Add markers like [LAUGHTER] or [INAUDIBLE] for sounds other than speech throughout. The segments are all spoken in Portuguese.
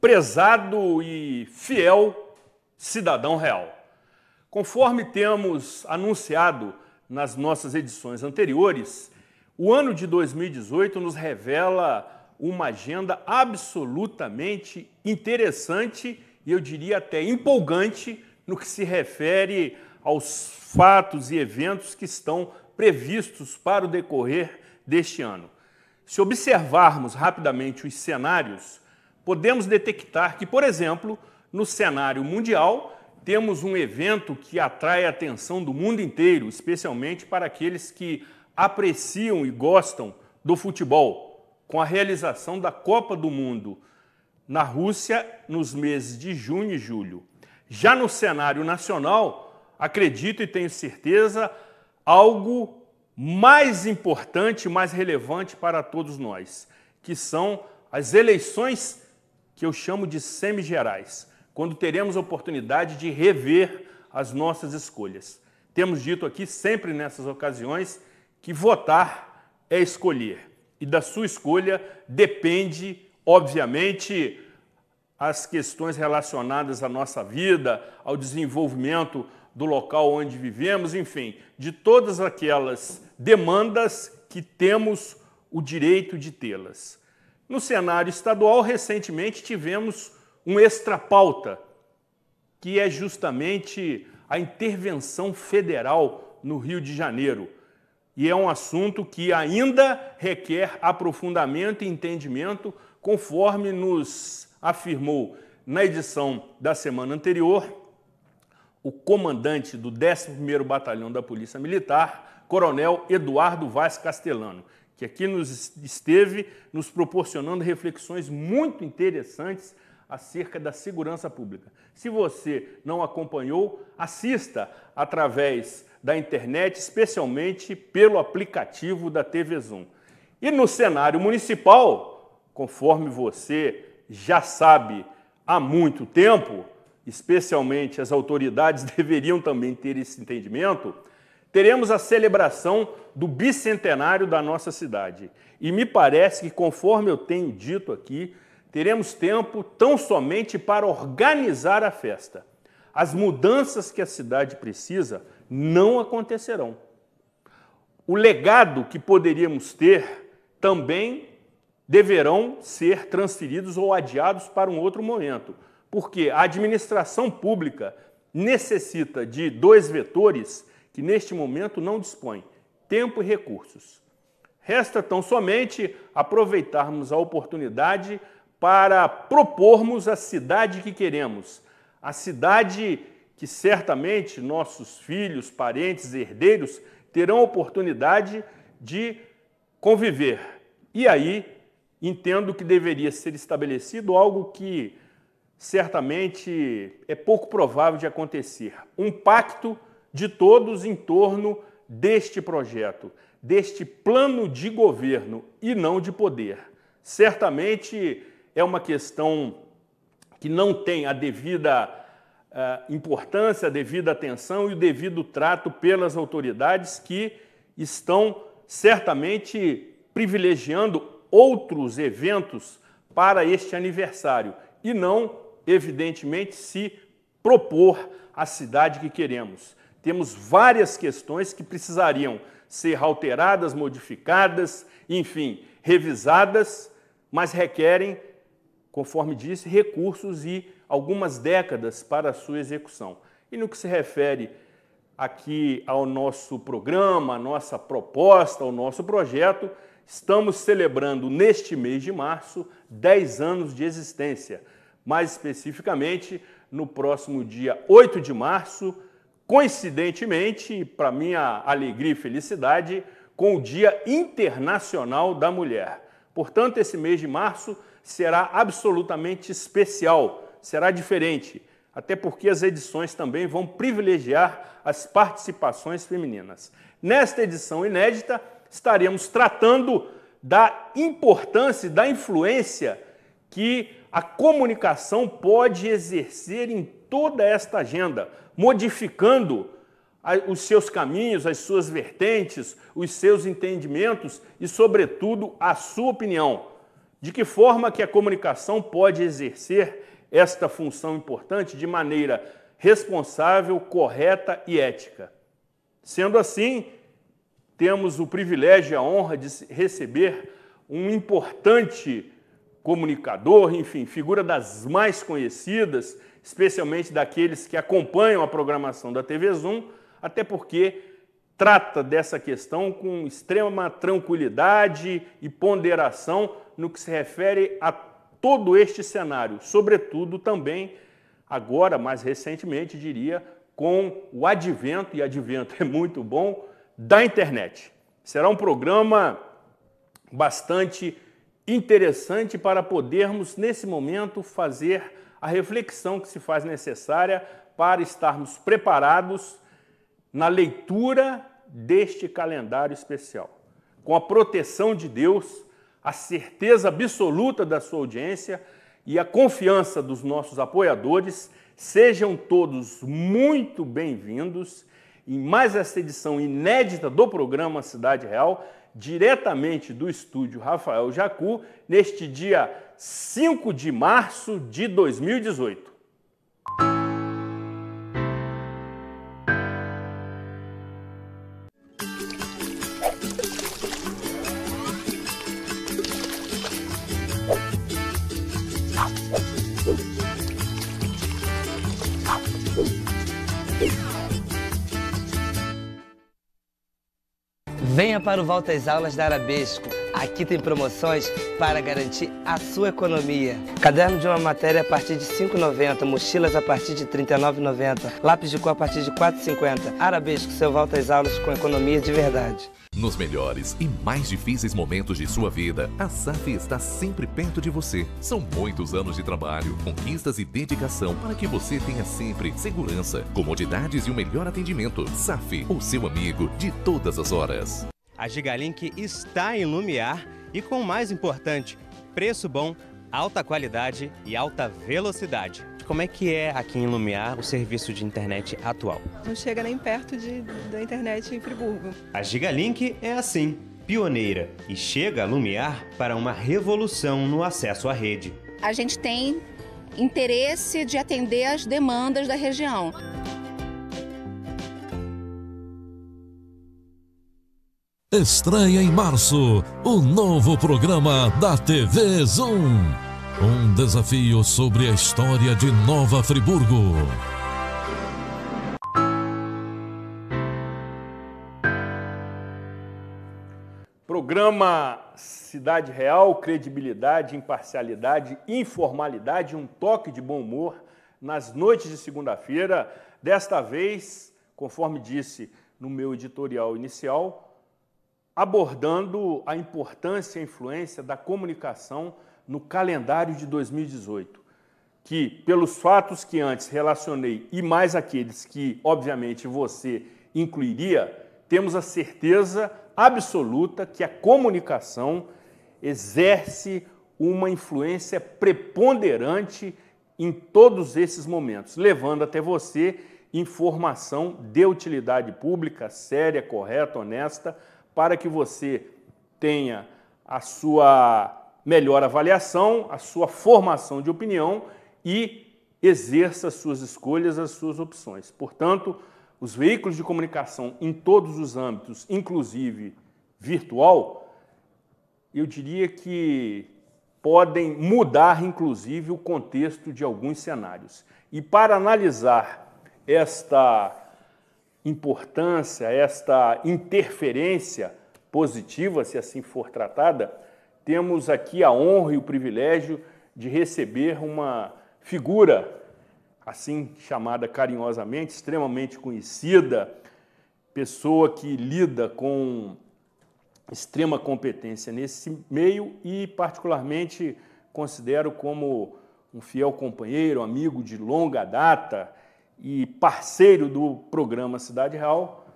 prezado e fiel cidadão real. Conforme temos anunciado nas nossas edições anteriores, o ano de 2018 nos revela uma agenda absolutamente interessante e eu diria até empolgante no que se refere aos fatos e eventos que estão previstos para o decorrer deste ano. Se observarmos rapidamente os cenários, podemos detectar que, por exemplo, no cenário mundial, temos um evento que atrai a atenção do mundo inteiro, especialmente para aqueles que apreciam e gostam do futebol, com a realização da Copa do Mundo na Rússia nos meses de junho e julho. Já no cenário nacional, acredito e tenho certeza, algo mais importante, mais relevante para todos nós, que são as eleições que eu chamo de semigerais quando teremos oportunidade de rever as nossas escolhas. Temos dito aqui sempre nessas ocasiões que votar é escolher e da sua escolha depende, obviamente, as questões relacionadas à nossa vida, ao desenvolvimento do local onde vivemos, enfim, de todas aquelas demandas que temos o direito de tê-las. No cenário estadual, recentemente tivemos um extra pauta, que é justamente a intervenção federal no Rio de Janeiro. E é um assunto que ainda requer aprofundamento e entendimento, conforme nos afirmou na edição da semana anterior o comandante do 11º Batalhão da Polícia Militar, Coronel Eduardo Vaz Castelano, que aqui nos esteve nos proporcionando reflexões muito interessantes acerca da segurança pública. Se você não acompanhou, assista através da internet, especialmente pelo aplicativo da TV Zoom. E no cenário municipal, conforme você já sabe há muito tempo, especialmente as autoridades [LAUGHS] deveriam também ter esse entendimento, teremos a celebração do bicentenário da nossa cidade. E me parece que, conforme eu tenho dito aqui, teremos tempo tão somente para organizar a festa. As mudanças que a cidade precisa não acontecerão. O legado que poderíamos ter também deverão ser transferidos ou adiados para um outro momento, porque a administração pública necessita de dois vetores que neste momento não dispõe: tempo e recursos. Resta tão somente aproveitarmos a oportunidade para propormos a cidade que queremos, a cidade que certamente nossos filhos, parentes, herdeiros terão a oportunidade de conviver. E aí entendo que deveria ser estabelecido algo que certamente é pouco provável de acontecer: um pacto de todos em torno deste projeto, deste plano de governo e não de poder. Certamente é uma questão que não tem a devida uh, importância, a devida atenção e o devido trato pelas autoridades que estão certamente privilegiando outros eventos para este aniversário e não, evidentemente, se propor a cidade que queremos. Temos várias questões que precisariam ser alteradas, modificadas, enfim, revisadas, mas requerem conforme disse, recursos e algumas décadas para a sua execução. E no que se refere aqui ao nosso programa, à nossa proposta, ao nosso projeto, estamos celebrando neste mês de março 10 anos de existência. Mais especificamente, no próximo dia 8 de março, coincidentemente, para minha alegria e felicidade, com o Dia Internacional da Mulher. Portanto, esse mês de março será absolutamente especial, será diferente, até porque as edições também vão privilegiar as participações femininas. Nesta edição inédita, estaremos tratando da importância e da influência que a comunicação pode exercer em toda esta agenda, modificando os seus caminhos, as suas vertentes, os seus entendimentos e, sobretudo, a sua opinião. De que forma que a comunicação pode exercer esta função importante de maneira responsável, correta e ética? Sendo assim, temos o privilégio e a honra de receber um importante comunicador, enfim, figura das mais conhecidas, especialmente daqueles que acompanham a programação da TV Zoom, até porque trata dessa questão com extrema tranquilidade e ponderação, no que se refere a todo este cenário, sobretudo também agora, mais recentemente, diria, com o advento, e advento é muito bom, da internet. Será um programa bastante interessante para podermos, nesse momento, fazer a reflexão que se faz necessária para estarmos preparados na leitura deste calendário especial. Com a proteção de Deus, a certeza absoluta da sua audiência e a confiança dos nossos apoiadores. Sejam todos muito bem-vindos em mais esta edição inédita do programa Cidade Real, diretamente do estúdio Rafael Jacu, neste dia 5 de março de 2018. Venha para o Volta às Aulas da Arabesco. Aqui tem promoções para garantir a sua economia. Caderno de uma matéria a partir de 5,90, mochilas a partir de 39,90, lápis de cor a partir de 4,50. Arabesco, seu Volta às Aulas com economia de verdade. Nos melhores e mais difíceis momentos de sua vida, a SAF está sempre perto de você. São muitos anos de trabalho, conquistas e dedicação para que você tenha sempre segurança, comodidades e o um melhor atendimento. SAF, o seu amigo de todas as horas. A Gigalink está em Lumiar e com o mais importante, preço bom, alta qualidade e alta velocidade como é que é aqui em Lumiar o serviço de internet atual? Não chega nem perto de, da internet em Friburgo. A Gigalink é assim, pioneira, e chega a Lumiar para uma revolução no acesso à rede. A gente tem interesse de atender as demandas da região. Estreia em março o novo programa da TV Zoom. Um desafio sobre a história de Nova Friburgo. Programa Cidade Real, credibilidade, imparcialidade, informalidade, um toque de bom humor nas noites de segunda-feira. Desta vez, conforme disse no meu editorial inicial, abordando a importância e a influência da comunicação no calendário de 2018, que pelos fatos que antes relacionei e mais aqueles que, obviamente, você incluiria, temos a certeza absoluta que a comunicação exerce uma influência preponderante em todos esses momentos, levando até você informação de utilidade pública, séria, correta, honesta, para que você tenha a sua melhor avaliação, a sua formação de opinião e exerça suas escolhas, as suas opções. Portanto, os veículos de comunicação em todos os âmbitos, inclusive virtual, eu diria que podem mudar, inclusive, o contexto de alguns cenários. E para analisar esta importância, esta interferência positiva, se assim for tratada, temos aqui a honra e o privilégio de receber uma figura, assim chamada carinhosamente, extremamente conhecida, pessoa que lida com extrema competência nesse meio e, particularmente, considero como um fiel companheiro, amigo de longa data e parceiro do programa Cidade Real,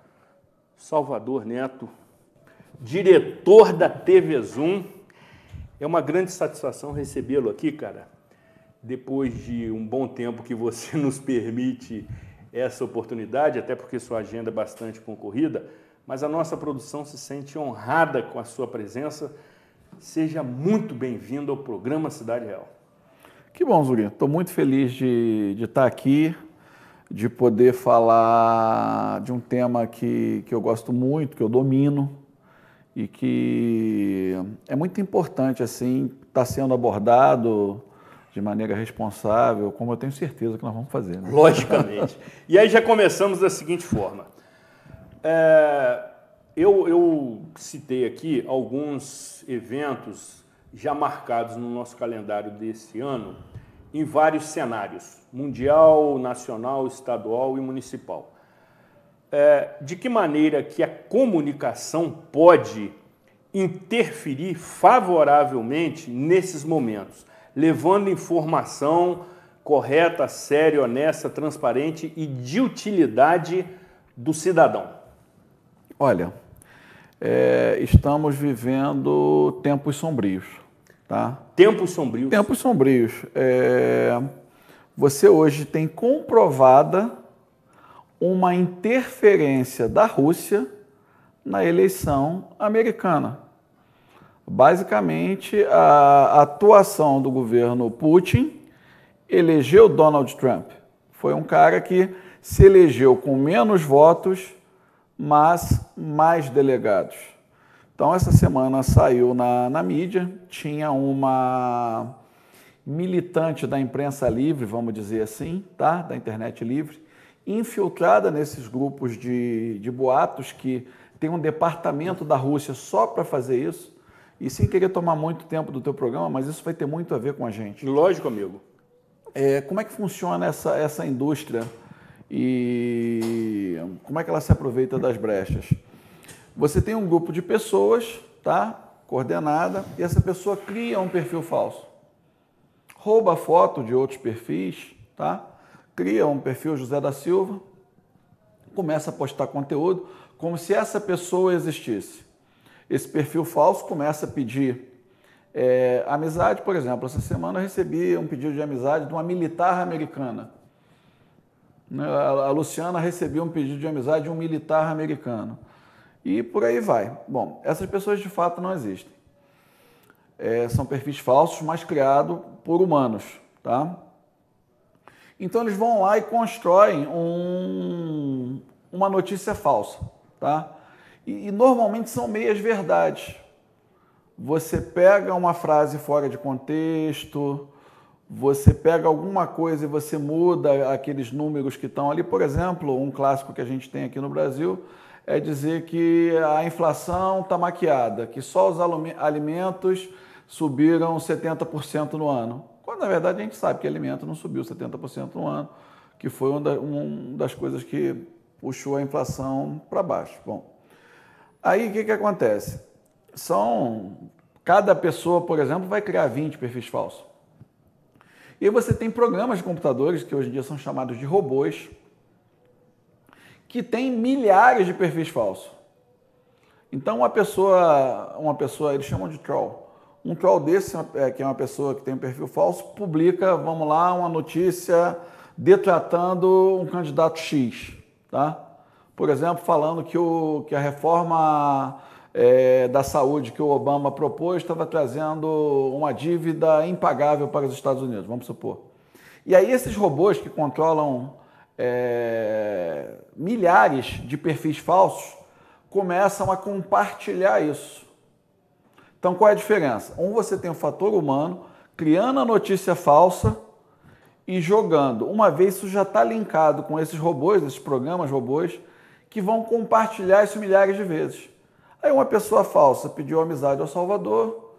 Salvador Neto, diretor da TV Zoom é uma grande satisfação recebê-lo aqui, cara. Depois de um bom tempo que você [LAUGHS] nos permite essa oportunidade, até porque sua agenda é bastante concorrida, mas a nossa produção se sente honrada com a sua presença. Seja muito bem-vindo ao programa Cidade Real. Que bom, Zulinho. Estou muito feliz de, de estar tá aqui, de poder falar de um tema que, que eu gosto muito, que eu domino, e que é muito importante assim estar tá sendo abordado de maneira responsável, como eu tenho certeza que nós vamos fazer. Né? Logicamente. [LAUGHS] e aí já começamos da seguinte forma. É, eu, eu citei aqui alguns eventos já marcados no nosso calendário desse ano em vários cenários, mundial, nacional, estadual e municipal. É, de que maneira que a comunicação pode interferir favoravelmente nesses momentos, levando informação correta, séria, honesta, transparente e de utilidade do cidadão? Olha, é, estamos vivendo tempos sombrios, tá? Tempos sombrios. Tempos sombrios. É, você hoje tem comprovada uma interferência da Rússia na eleição americana. Basicamente, a atuação do governo Putin elegeu Donald Trump. Foi um cara que se elegeu com menos votos, mas mais delegados. Então, essa semana saiu na, na mídia, tinha uma militante da imprensa livre, vamos dizer assim, tá? da internet livre, infiltrada nesses grupos de, de boatos que tem um departamento da Rússia só para fazer isso. E sem querer tomar muito tempo do teu programa, mas isso vai ter muito a ver com a gente. Lógico, amigo. É, como é que funciona essa, essa indústria e como é que ela se aproveita das brechas? Você tem um grupo de pessoas, tá? Coordenada, e essa pessoa cria um perfil falso. Rouba foto de outros perfis, tá? cria um perfil José da Silva, começa a postar conteúdo como se essa pessoa existisse. Esse perfil falso começa a pedir é, amizade, por exemplo. Essa semana eu recebi um pedido de amizade de uma militar americana. Né, a Luciana recebeu um pedido de amizade de um militar americano. E por aí vai. Bom, essas pessoas de fato não existem. É, são perfis falsos, mas criados por humanos. Tá? Então eles vão lá e constroem um, uma notícia falsa, tá? E, e normalmente são meias verdades. Você pega uma frase fora de contexto, você pega alguma coisa e você muda aqueles números que estão ali. Por exemplo, um clássico que a gente tem aqui no Brasil é dizer que a inflação está maquiada, que só os alimentos subiram 70% no ano. Quando, na verdade, a gente sabe que alimento não subiu 70% no ano, que foi uma, das coisas que puxou a inflação para baixo. Bom, aí o que, que acontece? São. Cada pessoa, por exemplo, vai criar 20 perfis falsos. E você tem programas de computadores, que hoje em dia são chamados de robôs, que tem milhares de perfis falsos. Então, uma pessoa, uma pessoa, eles chamam de troll um troll desse, é é, que é uma pessoa que tem um perfil falso, publica, vamos lá, uma notícia detratando um candidato X, tá? Por exemplo, falando que, o, que a reforma é, da saúde que o Obama propôs estava trazendo uma dívida impagável para os Estados Unidos, vamos supor. E aí esses robôs que controlam é, milhares de perfis falsos começam a compartilhar isso. Então qual é a diferença? Um você tem o um fator humano criando a notícia falsa e jogando. Uma vez isso já está linkado com esses robôs, esses programas robôs, que vão compartilhar isso milhares de vezes. Aí uma pessoa falsa pediu amizade ao Salvador,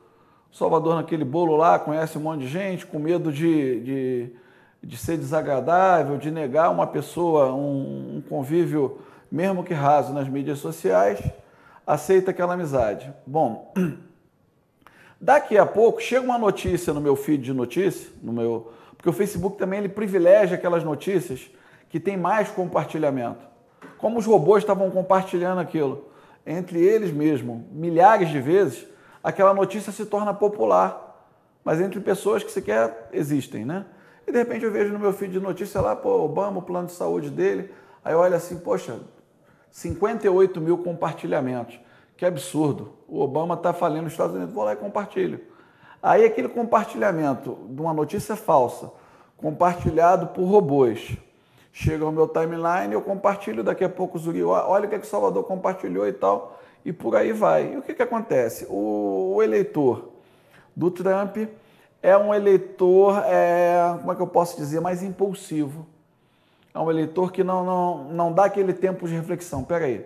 Salvador naquele bolo lá conhece um monte de gente, com medo de, de, de ser desagradável, de negar uma pessoa um, um convívio, mesmo que raso, nas mídias sociais, aceita aquela amizade. Bom, [CLEARS THROAT] Daqui a pouco chega uma notícia no meu feed de notícia, no meu, porque o Facebook também ele privilegia aquelas notícias que tem mais compartilhamento. Como os robôs estavam compartilhando aquilo entre eles mesmos, milhares de vezes, aquela notícia se torna popular, mas entre pessoas que sequer existem, né? E de repente eu vejo no meu feed de notícia lá, pô, Obama, o plano de saúde dele, aí olha assim, poxa, 58 mil compartilhamentos, que absurdo o Obama está falindo nos Estados Unidos, vou lá e compartilho. Aí aquele compartilhamento de uma notícia falsa, compartilhado por robôs, chega ao meu timeline, eu compartilho, daqui a pouco os olha o que, é que o Salvador compartilhou e tal, e por aí vai. E o que, que acontece? O, eleitor do Trump é um eleitor, é, como é que eu posso dizer, mais impulsivo. É um eleitor que não, não, não dá aquele tempo de reflexão. aí.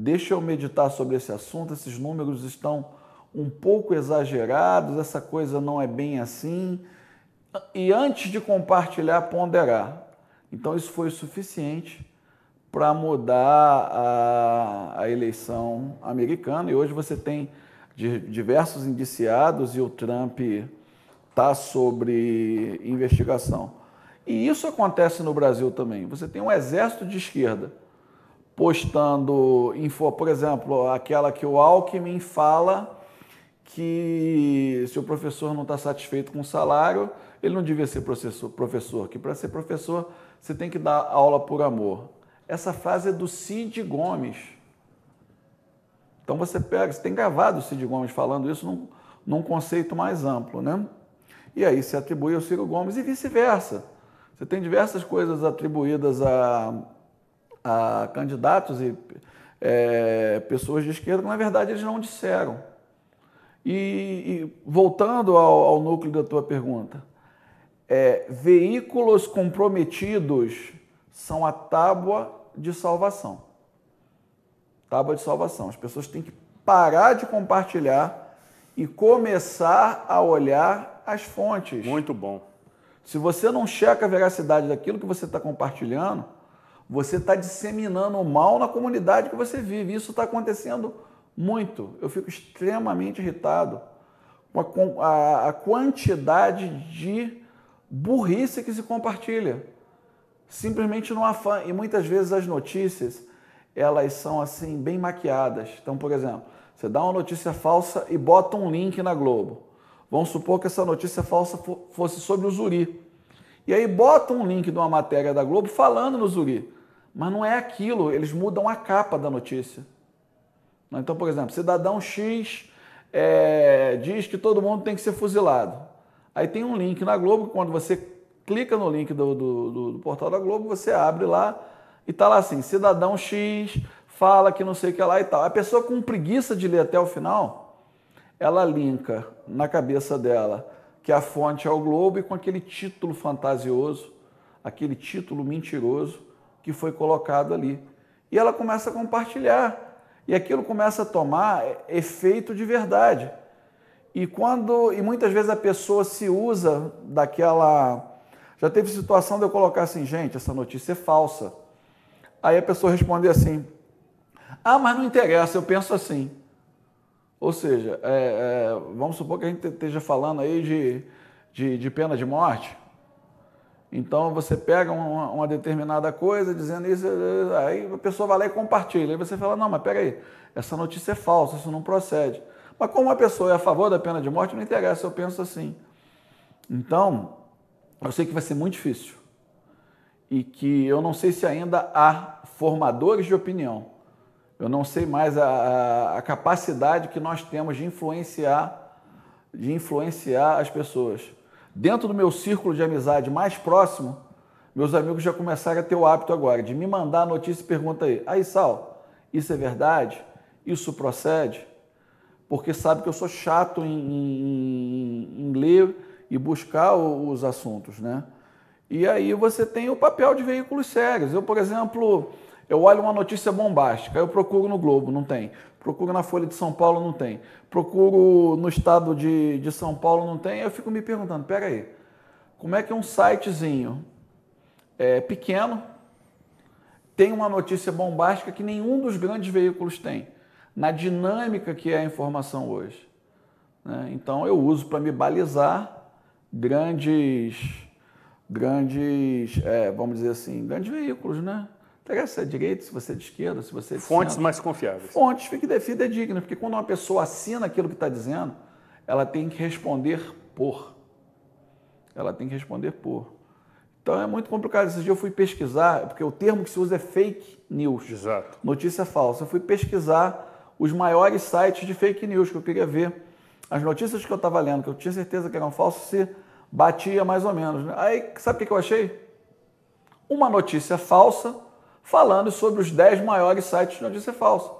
Deixa eu meditar sobre esse assunto, esses números estão um pouco exagerados, essa coisa não é bem assim. E antes de compartilhar, ponderar. Então, isso foi o suficiente para mudar a, a, eleição americana. E hoje você tem diversos indiciados e o Trump está sobre investigação. E isso acontece no Brasil também. Você tem um exército de esquerda postando info, por exemplo, aquela que o Alckmin fala que se o professor não está satisfeito com o salário, ele não devia ser professor, que para ser professor você tem que dar aula por amor. Essa frase é do Cid Gomes. Então você pega, você tem gravado o Cid Gomes falando isso num, num conceito mais amplo, né? E aí se atribui ao Ciro Gomes e vice-versa. Você tem diversas coisas atribuídas a, a candidatos e é, pessoas de esquerda que, na verdade, eles não disseram. E, e voltando ao, ao, núcleo da tua pergunta, é, veículos comprometidos são a tábua de salvação. Tábua de salvação. As pessoas têm que parar de compartilhar e começar a olhar as fontes. Muito bom. Se você não checa a veracidade daquilo que você está compartilhando, você está disseminando o mal na comunidade que você vive. Isso está acontecendo muito. Eu fico extremamente irritado com a, a quantidade de burrice que se compartilha. Simplesmente não afã. E muitas vezes as notícias, elas são assim, bem maquiadas. Então, por exemplo, você dá uma notícia falsa e bota um link na Globo. Vamos supor que essa notícia falsa fosse sobre o Zuri. E aí bota um link de uma matéria da Globo falando no Zuri. Mas não é aquilo, eles mudam a capa da notícia. Né? Então, por exemplo, cidadão X é, diz que todo mundo tem que ser fuzilado. Aí tem um link na Globo, quando você clica no link do, do, do, do portal da Globo, você abre lá e tá lá assim, cidadão X fala que não sei o que lá e tal. A pessoa com preguiça de ler até o final, ela linka na cabeça dela que a fonte é o Globo e com aquele título fantasioso, aquele título mentiroso, que foi colocado ali. E ela começa a compartilhar. E aquilo começa a tomar é, efeito de verdade. E quando e muitas vezes a pessoa se usa daquela já teve situação de eu colocar assim, gente, essa notícia é falsa. Aí a pessoa responder assim: "Ah, mas não interessa, eu penso assim". Ou seja, é, é, vamos supor que a gente esteja falando aí de, de, de pena de morte. Então você pega uma, uma, determinada coisa dizendo isso, eh, eh, aí a pessoa vai lá e compartilha. Aí você fala: não, mas peraí, essa notícia é falsa, isso não procede. Mas como a pessoa é a favor da pena de morte, não interessa, eu penso assim. Então, eu sei que vai ser muito difícil. E que eu não sei se ainda há formadores de opinião. Eu não sei mais a, a capacidade que nós temos de influenciar, de influenciar as pessoas. Dentro do meu círculo de amizade mais próximo, meus amigos já começaram a ter o hábito agora de me mandar a notícia e pergunta aí: aí, Sal, isso é verdade? Isso procede? Porque sabe que eu sou chato em, em, em ler e buscar os assuntos, né? E aí você tem o papel de veículos sérios. Eu, por exemplo, eu olho uma notícia bombástica, eu procuro no Globo, não tem procuro na Folha de São Paulo, não tem, procuro no estado de, de São Paulo, não tem, eu fico me perguntando, peraí, como é que um sitezinho é, pequeno tem uma notícia bombástica que nenhum dos grandes veículos tem, na dinâmica que é a informação hoje. Né? Então eu uso para me balizar grandes, grandes, é, vamos dizer assim, grandes veículos, né? Interessa se é direito, se você é de esquerda, se você é de Fontes centro. mais confiáveis. Fontes fique defida é digna, porque quando uma pessoa assina aquilo que está dizendo, ela tem que responder por. Ela tem que responder por. Então é muito complicado. Esse dia eu fui pesquisar, porque o termo que se usa é fake news. Exato. Notícia falsa. Eu fui pesquisar os maiores sites de fake news que eu queria ver. As notícias que eu estava lendo, que eu tinha certeza que eram falsas, se batia mais ou menos. Né? Aí, sabe o que eu achei? Uma notícia falsa falando sobre os 10 maiores sites de notícia falsa.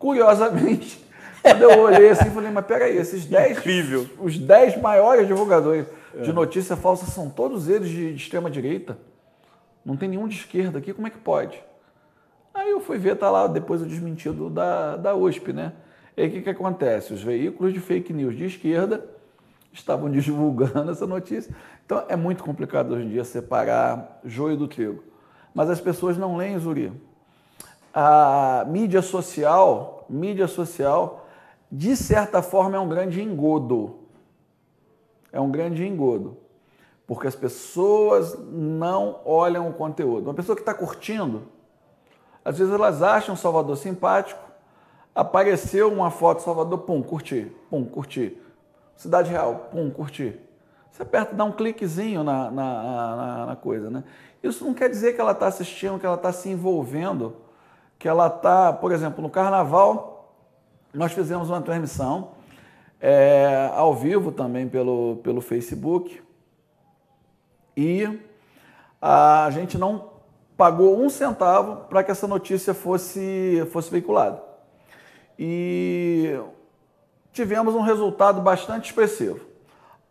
Curiosamente, [LAUGHS] quando eu olhei assim, falei, mas peraí, esses 10, Incrível. os 10 maiores divulgadores é. de notícia falsa são todos eles de, de extrema-direita? Não tem nenhum de esquerda aqui, como é que pode? Aí eu fui ver, tá lá depois o desmentido da, da USP, né? E aí o que, que acontece? Os veículos de fake news de esquerda estavam [LAUGHS] divulgando essa notícia. Então é muito complicado hoje em dia separar joio do trigo mas as pessoas não leem Zuri. A mídia social, mídia social, de certa forma é um grande engodo. É um grande engodo. Porque as pessoas não olham o conteúdo. Uma pessoa que está curtindo, às vezes elas acham Salvador simpático, apareceu uma foto Salvador, pum, curti, pum, curti. Cidade Real, pum, curti. Você aperta, dá um cliquezinho na, na, na, na coisa, né? Isso não quer dizer que ela está assistindo, que ela está se envolvendo, que ela está, por exemplo, no carnaval, nós fizemos uma transmissão é, ao vivo também pelo, pelo Facebook e a gente não pagou um centavo para que essa notícia fosse, fosse veiculada. E tivemos um resultado bastante expressivo.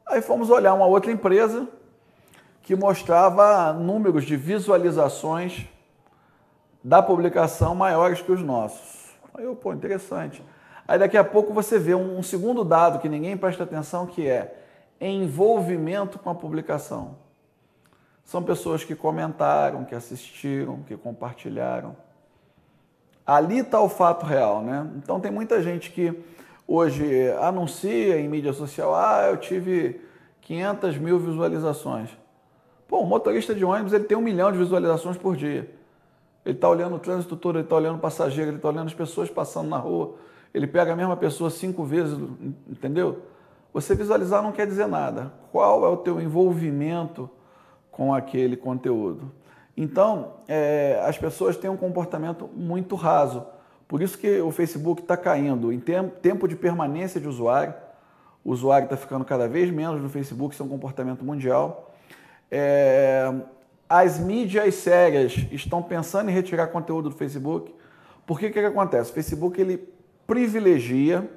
Aí fomos olhar uma outra empresa que mostrava números de visualizações da publicação maiores que os nossos. Aí eu, pô, interessante. Aí daqui a pouco você vê um, segundo dado que ninguém presta atenção, que é envolvimento com a publicação. São pessoas que comentaram, que assistiram, que compartilharam. Ali está o fato real, né? Então tem muita gente que hoje anuncia em mídia social, ah, eu tive 500 mil visualizações. Pô, o motorista de ônibus ele tem um milhão de visualizações por dia. Ele está olhando o trânsito todo, ele está olhando o passageiro, ele está olhando as pessoas passando na rua. Ele pega a mesma pessoa cinco vezes, entendeu? Você visualizar não quer dizer nada. Qual é o teu envolvimento com aquele conteúdo? Então, é, as pessoas têm um comportamento muito raso. Por isso que o Facebook está caindo em tempo de permanência de usuário. O usuário está ficando cada vez menos no Facebook, isso é um comportamento mundial. É... As mídias sérias estão pensando em retirar conteúdo do Facebook. Por que que acontece? O Facebook ele privilegia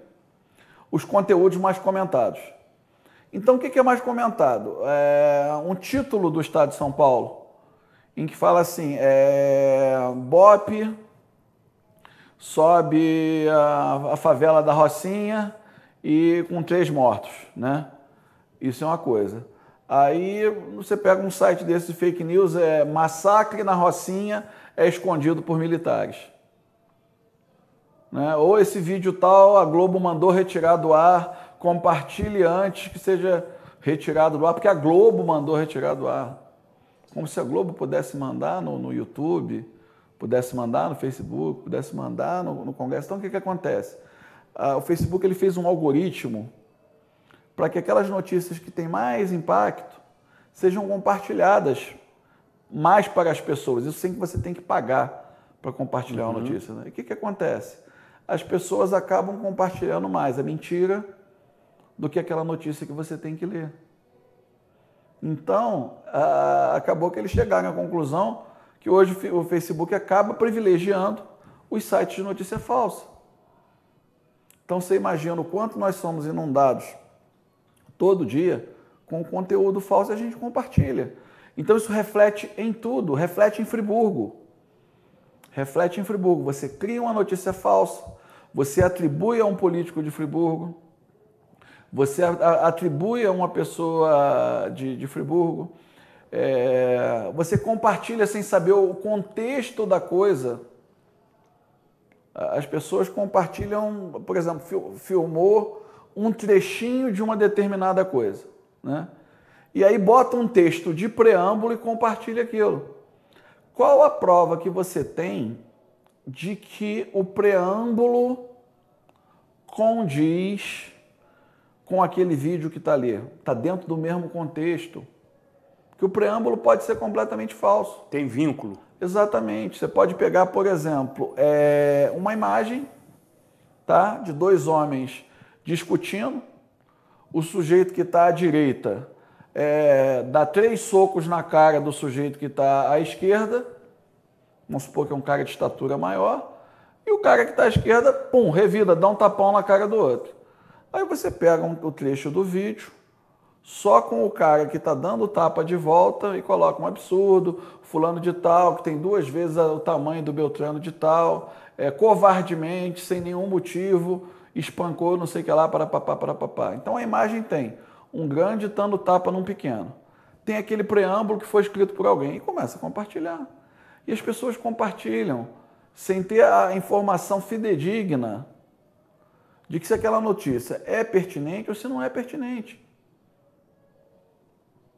os conteúdos mais comentados. Então, o que é mais comentado? É um título do Estado de São Paulo, em que fala assim: é, BOP sobe a, a favela da Rocinha e com três mortos, né? Isso é uma coisa. Aí você pega um site desse fake news, é massacre na Rocinha é escondido por militares. Né? Ou esse vídeo tal, a Globo mandou retirar do ar, compartilhe antes que seja retirado do ar, porque a Globo mandou retirar do ar. Como se a Globo pudesse mandar no, no YouTube pudesse mandar no Facebook, pudesse mandar no, no Congresso. Então, o que, que acontece? Ah, o Facebook ele fez um algoritmo para que aquelas notícias que têm mais impacto sejam compartilhadas mais para as pessoas. Isso sem que você tem que pagar para compartilhar uhum. uma notícia. Né? E o que, que acontece? As pessoas acabam compartilhando mais a mentira do que aquela notícia que você tem que ler. Então, ah, acabou que eles chegaram à conclusão que hoje o Facebook acaba privilegiando os sites de notícia falsa. Então você imagina o quanto nós somos inundados todo dia com conteúdo falso e a gente compartilha. Então isso reflete em tudo, reflete em Friburgo. Reflete em Friburgo. Você cria uma notícia falsa, você atribui a um político de Friburgo, você atribui a uma pessoa de, de Friburgo é, você compartilha sem saber o contexto da coisa. As pessoas compartilham, por exemplo, fil, filmou um trechinho de uma determinada coisa, né? E aí bota um texto de preâmbulo e compartilha aquilo. Qual a prova que você tem de que o preâmbulo condiz com aquele vídeo que está ali? Está dentro do mesmo contexto? que o preâmbulo pode ser completamente falso. Tem vínculo. Exatamente. Você pode pegar, por exemplo, é, uma imagem tá, de dois homens discutindo. O sujeito que está à direita é, dá três socos na cara do sujeito que está à esquerda. Vamos supor que é um cara de estatura maior. E o cara que está à esquerda, pum, revida, dá um tapão na cara do outro. Aí você pega um, o trecho do vídeo, só com o cara que está dando tapa de volta e coloca um absurdo, fulano de tal, que tem duas vezes o tamanho do Beltrano de tal, é, covardemente, sem nenhum motivo, espancou não sei o que lá, para papá, para papá. Então a imagem tem um grande dando tapa num pequeno. Tem aquele preâmbulo que foi escrito por alguém e começa a compartilhar. E as pessoas compartilham sem ter a informação fidedigna de que se aquela notícia é pertinente ou se não é pertinente.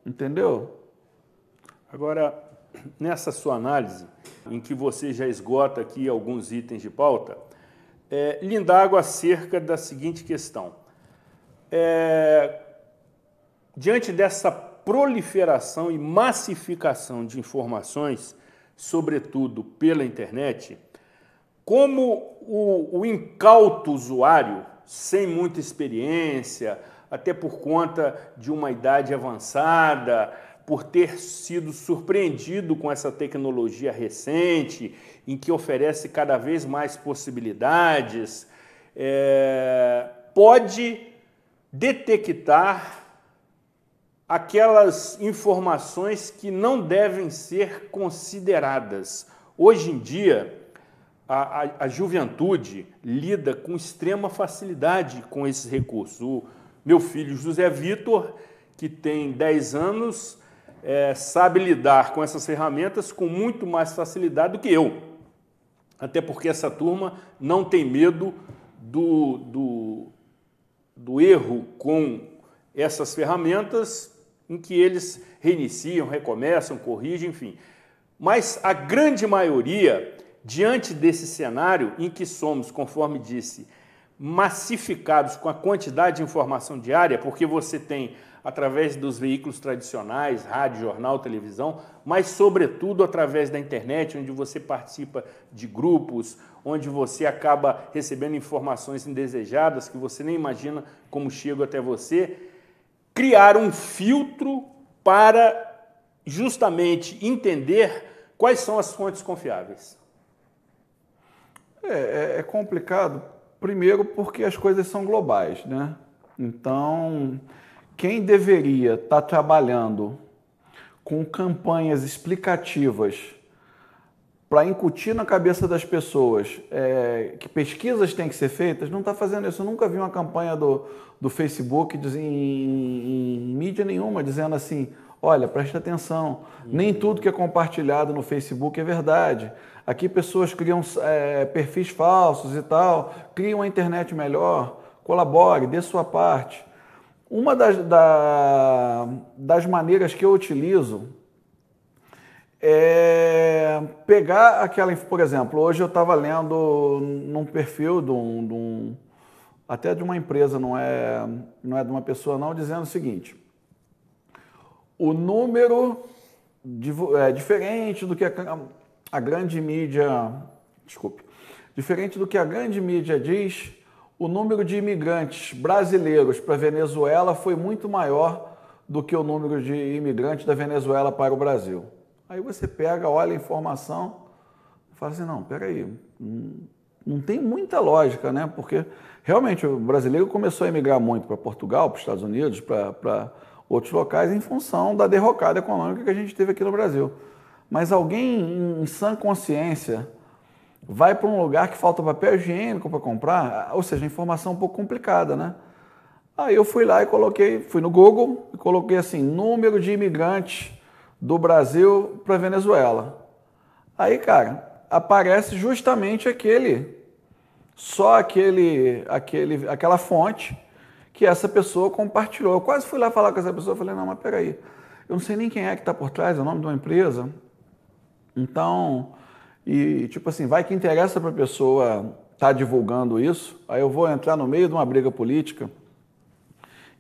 Entendeu? Agora, nessa sua análise, em que você já esgota aqui alguns itens de pauta, é, lindago acerca da seguinte questão. É, diante dessa proliferação e massificação de informações, sobretudo pela internet, como o, o incauto usuário, sem muita experiência, até por conta de uma idade avançada, por ter sido surpreendido com essa tecnologia recente, em que oferece cada vez mais possibilidades, é, pode detectar aquelas informações que não devem ser consideradas. Hoje em dia, a, a, a juventude lida com extrema facilidade com esses recursos. O, meu filho José Vitor, que tem 10 anos, é, sabe lidar com essas ferramentas com muito mais facilidade do que eu. Até porque essa turma não tem medo do, do, do erro com essas ferramentas, em que eles reiniciam, recomeçam, corrigem, enfim. Mas a grande maioria, diante desse cenário em que somos, conforme disse, massificados com a quantidade de informação diária, porque você tem através dos veículos tradicionais, rádio, jornal, televisão, mas sobretudo através da internet, onde você participa de grupos, onde você acaba recebendo informações indesejadas que você nem imagina como chegam até você, criar um filtro para justamente entender quais são as fontes confiáveis. É, é, é complicado Primeiro, porque as coisas são globais, né? Então, quem deveria estar tá trabalhando com campanhas explicativas para incutir na cabeça das pessoas é, que pesquisas têm que ser feitas, não está fazendo isso. Eu nunca vi uma campanha do, do Facebook em, em, em mídia nenhuma dizendo assim: Olha, preste atenção, uhum. nem tudo que é compartilhado no Facebook é verdade. Aqui pessoas criam é, perfis falsos e tal, criam a internet melhor, colabore, dê sua parte. Uma das, da, das maneiras que eu utilizo é pegar aquela. Por exemplo, hoje eu estava lendo num perfil de um, de um, até de uma empresa, não é, não é de uma pessoa, não, dizendo o seguinte o número é, diferente do que a, a grande mídia. Desculpe. Diferente do que a grande mídia diz, o número de imigrantes brasileiros para a Venezuela foi muito maior do que o número de imigrantes da Venezuela para o Brasil. Aí você pega, olha a informação fala assim: não, peraí, hum, não tem muita lógica, né? Porque realmente o brasileiro começou a emigrar muito para Portugal, para os Estados Unidos, para outros locais em função da derrocada econômica que a gente teve aqui no Brasil. Mas alguém em sã consciência vai para um lugar que falta papel higiênico para comprar, ah, ou seja, informação é um pouco complicada, né? Aí eu fui lá e coloquei, fui no Google e coloquei assim, número de imigrantes do Brasil para Venezuela. Aí, cara, aparece justamente aquele, só aquele, aquele, aquela fonte que essa pessoa compartilhou. Eu quase fui lá falar com essa pessoa, falei, não, mas peraí, eu não sei nem quem é que está por trás, é o nome de uma empresa. Então, e tipo assim, vai que interessa para a pessoa estar tá divulgando isso, aí eu vou entrar no meio de uma briga política.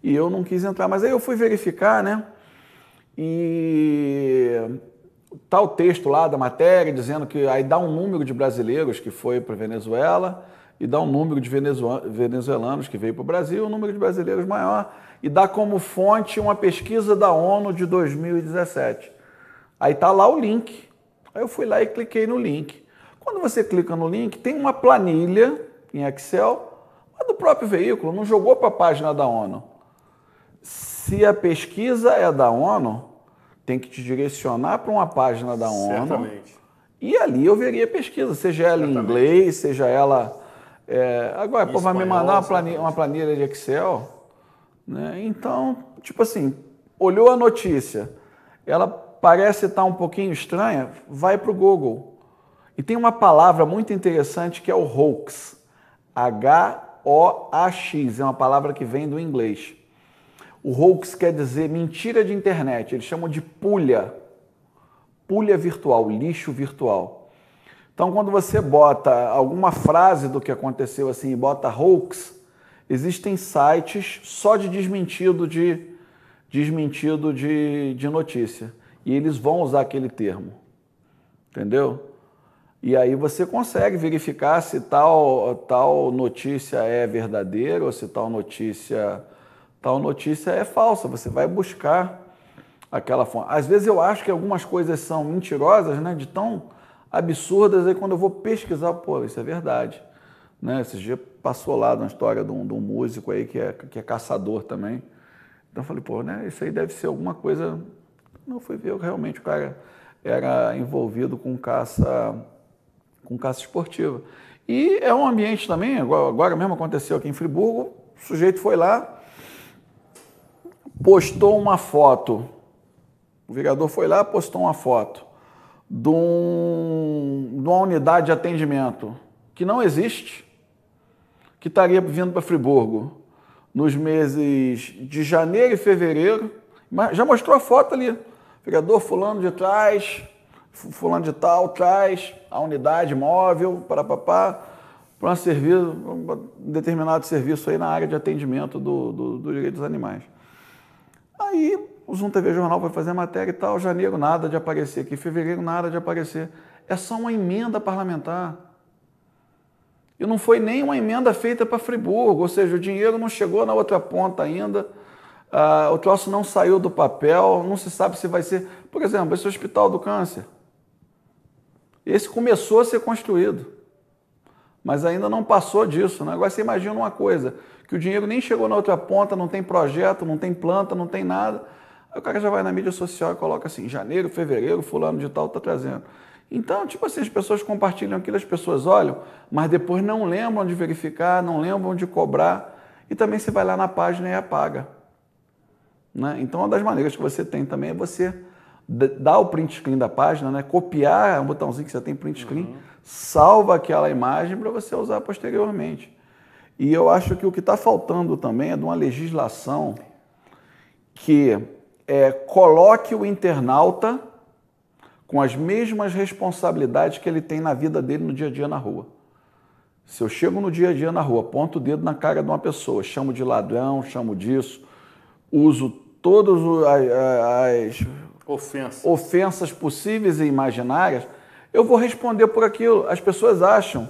E eu não quis entrar, mas aí eu fui verificar, né? E tal tá texto lá da matéria dizendo que aí dá um número de brasileiros que foi para Venezuela e dá um número de venezuelanos que veio para o Brasil, um número de brasileiros maior, e dá como fonte uma pesquisa da ONU de 2017. Aí está lá o link. Aí eu fui lá e cliquei no link. Quando você clica no link, tem uma planilha em Excel, mas do próprio veículo, não jogou para a página da ONU. Se a pesquisa é da ONU, tem que te direcionar para uma página da Certamente. ONU. E ali eu veria a pesquisa, seja ela Certamente. em inglês, seja ela é, agora, pô, vai me mandar uma planilha, uma planilha de Excel. Né? Então, tipo assim, olhou a notícia, ela parece estar tá um pouquinho estranha, vai para o Google. E tem uma palavra muito interessante que é o hoax. H-O-A-X, é uma palavra que vem do inglês. O hoax quer dizer mentira de internet, eles chamam de pulha. Pulha virtual, lixo virtual. Então, quando você bota alguma frase do que aconteceu assim e bota hoax, existem sites só de desmentido de desmentido de, de notícia. E eles vão usar aquele termo. Entendeu? E aí você consegue verificar se tal, tal notícia é verdadeira ou se tal notícia, tal notícia é falsa. Você vai buscar aquela fonte. Às vezes eu acho que algumas coisas são mentirosas, né? De tão absurdas, aí quando eu vou pesquisar, pô, isso é verdade. Né? esse dia passou lá uma história de um, de um músico aí que é, que é caçador também. Então eu falei, pô, né, isso aí deve ser alguma coisa. Não fui ver, realmente o cara era envolvido com caça, com caça esportiva. E é um ambiente também, agora mesmo aconteceu aqui em Friburgo, o sujeito foi lá, postou uma foto. O vereador foi lá, postou uma foto de, um, de uma unidade de atendimento que não existe, que estaria vindo para Friburgo nos meses de janeiro e fevereiro. Já mostrou a foto ali. Vereador fulano de trás, fulano de tal traz a unidade móvel para papá para um serviço, um determinado serviço aí na área de atendimento do, do, do direito dos animais. Aí o Zoom TV Jornal vai fazer a matéria e tal, janeiro nada de aparecer aqui, fevereiro nada de aparecer. É só uma emenda parlamentar. E não foi nem uma emenda feita para Friburgo, ou seja, o dinheiro não chegou na outra ponta ainda, ah, o troço não saiu do papel, não se sabe se vai ser. Por exemplo, esse Hospital do Câncer. Esse começou a ser construído, mas ainda não passou disso. Né? Agora você imagina uma coisa: que o dinheiro nem chegou na outra ponta, não tem projeto, não tem planta, não tem nada Aí o cara já vai na mídia social e coloca assim, janeiro, fevereiro, fulano de tal tá trazendo. Então, tipo assim, as pessoas compartilham aquilo, as pessoas olham, mas depois não lembram de verificar, não lembram de cobrar. E também você vai lá na página e apaga. Né? Então, uma das maneiras que você tem também é você dar o print screen da página, né? copiar o é botãozinho que você tem print screen, uhum. salva aquela imagem para você usar posteriormente. E eu acho que o que está faltando também é de uma legislação que é, coloque o internauta com as mesmas responsabilidades que ele tem na vida dele no dia a dia na rua. Se eu chego no dia a dia na rua, aponto o dedo na cara de uma pessoa, chamo de ladrão, chamo disso, uso todas as ofensas, ofensas possíveis e imaginárias, eu vou responder por aquilo. As pessoas acham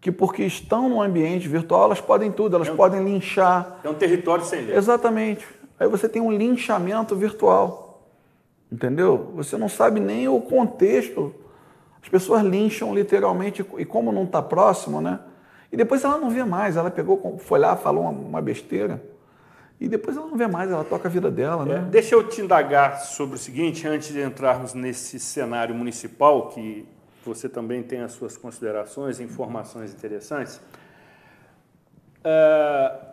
que porque estão no ambiente virtual, elas podem tudo, elas é um, podem linchar. É um território sem lei. Exatamente. Aí você tem um linchamento virtual. Entendeu? Você não sabe nem o contexto. As pessoas lincham literalmente, e como não está próximo, né? E depois ela não vê mais, ela pegou, foi lá, falou uma besteira. E depois ela não vê mais, ela toca a vida dela, né? É, deixa eu te indagar sobre o seguinte, antes de entrarmos nesse cenário municipal, que você também tem as suas considerações, informações interessantes. Uh,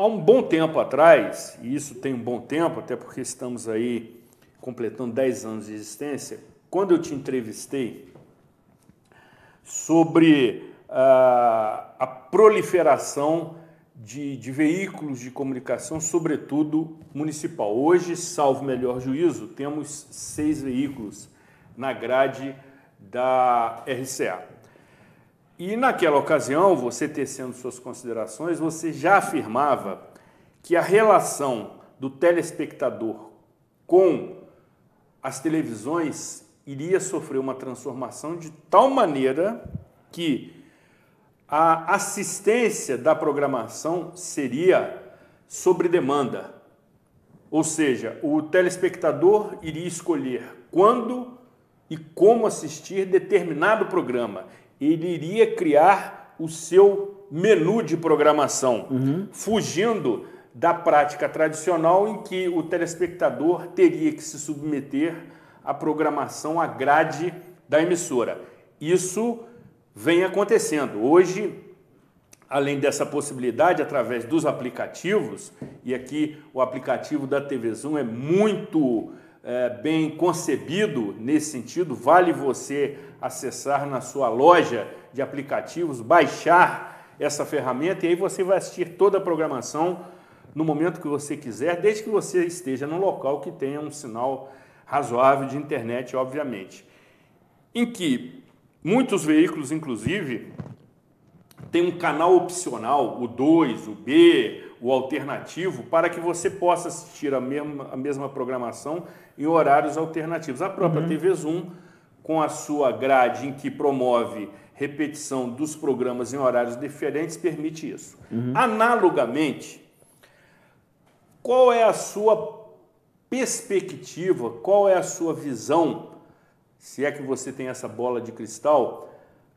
Há um bom tempo atrás, e isso tem um bom tempo, até porque estamos aí completando 10 anos de existência, quando eu te entrevistei sobre ah, a proliferação de, de, veículos de comunicação, sobretudo municipal. Hoje, salvo melhor juízo, temos seis veículos na grade da RCA. E naquela ocasião, você tecendo suas considerações, você já afirmava que a relação do telespectador com as televisões iria sofrer uma transformação de tal maneira que a assistência da programação seria sobre demanda. Ou seja, o telespectador iria escolher quando e como assistir determinado programa ele iria criar o seu menu de programação, uhum. fugindo da prática tradicional em que o telespectador teria que se submeter à programação, à grade da emissora. Isso vem acontecendo. Hoje, além dessa possibilidade através dos aplicativos, e aqui o aplicativo da TV Zoom é muito é, bem concebido nesse sentido, vale você acessar na sua loja de aplicativos, baixar essa ferramenta e aí você vai assistir toda a programação no momento que você quiser, desde que você esteja no local que tenha um sinal razoável de internet, obviamente. Em que muitos veículos, inclusive, tem um canal opcional, o 2, o B, o alternativo, para que você possa assistir a mesma, a mesma programação em horários alternativos. A própria uhum. TV Zoom com a sua grade em que promove repetição dos programas em horários diferentes, permite isso. Uhum. Analogamente, qual é a sua perspectiva, qual é a sua visão, se é que você tem essa bola de cristal,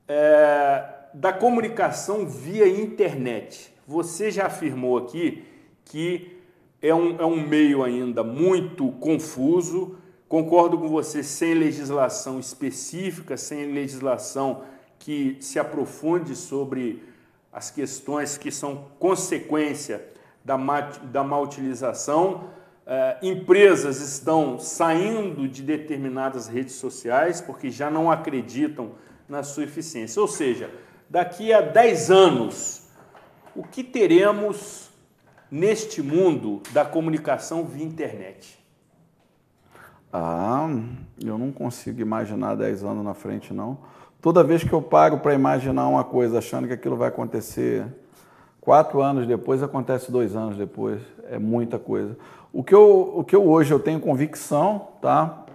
é, da comunicação via internet? Você já afirmou aqui que é um, é um meio ainda muito confuso, Concordo com você, sem legislação específica, sem legislação que se aprofunde sobre as questões que são consequência da má, da mal utilização. É, empresas estão saindo de determinadas redes sociais porque já não acreditam na sua eficiência. Ou seja, daqui a 10 anos, o que teremos neste mundo da comunicação via internet? Ah, eu não consigo imaginar 10 anos na frente, não. Toda vez que eu paro para imaginar uma coisa achando que aquilo vai acontecer quatro anos depois, acontece dois anos depois. É muita coisa. O que eu, o que eu hoje eu tenho convicção, tá?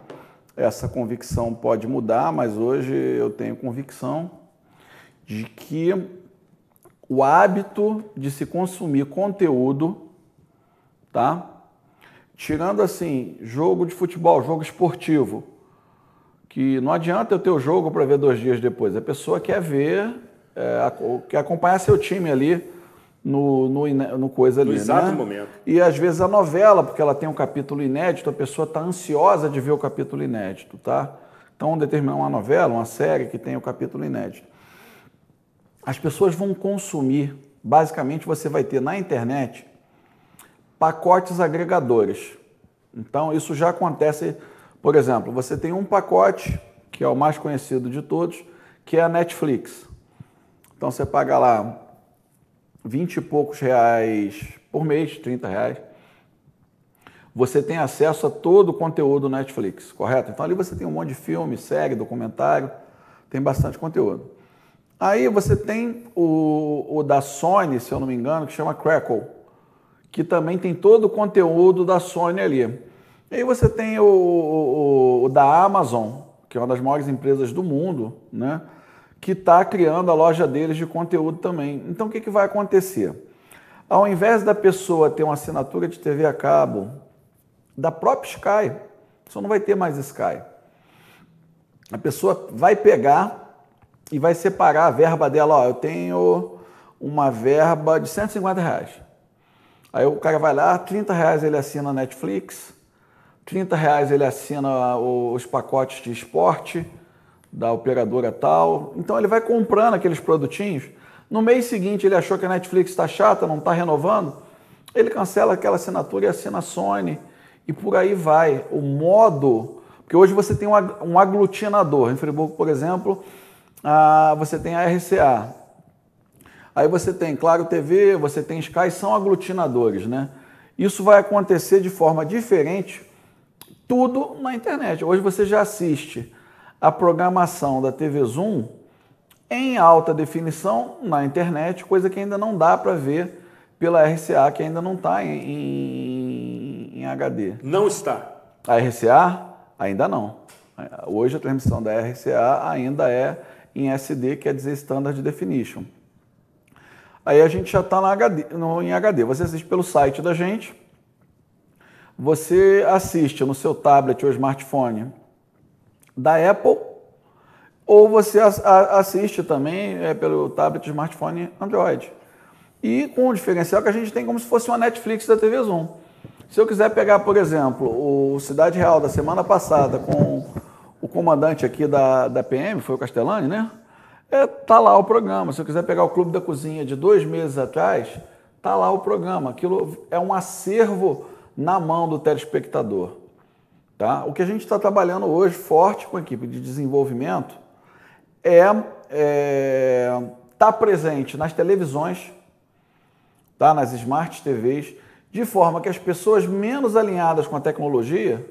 Essa convicção pode mudar, mas hoje eu tenho convicção de que o hábito de se consumir conteúdo, tá? tirando assim, jogo de futebol, jogo esportivo, que não adianta eu ter o jogo para ver dois dias depois. A pessoa quer ver, é, quer acompanhar seu time ali no, no, no coisa ali. No exato né? momento. E às vezes a novela, porque ela tem um capítulo inédito, a pessoa está ansiosa de ver o capítulo inédito, tá? Então, determinar uma novela, uma série que tem o capítulo inédito. As pessoas vão consumir. Basicamente, você vai ter na internet pacotes agregadores. Então, isso já acontece, por exemplo, você tem um pacote, que é o mais conhecido de todos, que é a Netflix. Então, você paga lá 20 e poucos reais por mês, 30 reais. Você tem acesso a todo o conteúdo Netflix, correto? Então, ali você tem um monte de filme, série, documentário, tem bastante conteúdo. Aí você tem o, o da Sony, se eu não me engano, que chama Crackle que também tem todo o conteúdo da Sony ali. E aí você tem o, o, o da Amazon, que é uma das maiores empresas do mundo, né? que está criando a loja deles de conteúdo também. Então, o que, que vai acontecer? Ao invés da pessoa ter uma assinatura de TV a cabo da própria Sky, só não vai ter mais Sky. A pessoa vai pegar e vai separar a verba dela. Ó, eu tenho uma verba de 150 reais. Aí o cara vai lá, 30 reais ele assina Netflix, 30 reais ele assina os pacotes de esporte da operadora tal. Então ele vai comprando aqueles produtinhos. No mês seguinte ele achou que a Netflix está chata, não está renovando, ele cancela aquela assinatura e assina a Sony. E por aí vai. O modo. Porque hoje você tem um aglutinador. Em Friburgo, por exemplo, ah, você tem a RCA, Aí você tem Claro TV, você tem Sky, são aglutinadores, né? Isso vai acontecer de forma diferente, tudo na internet. Hoje você já assiste a programação da TV Zoom em alta definição na internet, coisa que ainda não dá para ver pela RCA, que ainda não está em, em, em, HD. Não está. A RCA? Ainda não. Hoje a transmissão da RCA ainda é em SD, quer é dizer Standard Definition. Aí a gente já está em HD. Você assiste pelo site da gente. Você assiste no seu tablet ou smartphone da Apple. Ou você assiste também é, pelo tablet, ou smartphone Android. E com o diferencial que a gente tem como se fosse uma Netflix da TV Zoom. Se eu quiser pegar, por exemplo, o Cidade Real da semana passada com o comandante aqui da, da PM, foi o Castellani, né? é, tá lá o programa. Se eu quiser pegar o Clube da Cozinha de dois meses atrás, tá lá o programa. Aquilo é um acervo na mão do telespectador. Tá? O que a gente está trabalhando hoje forte com a equipe de desenvolvimento é estar é, tá presente nas televisões, tá? nas smart TVs, de forma que as pessoas menos alinhadas com a tecnologia,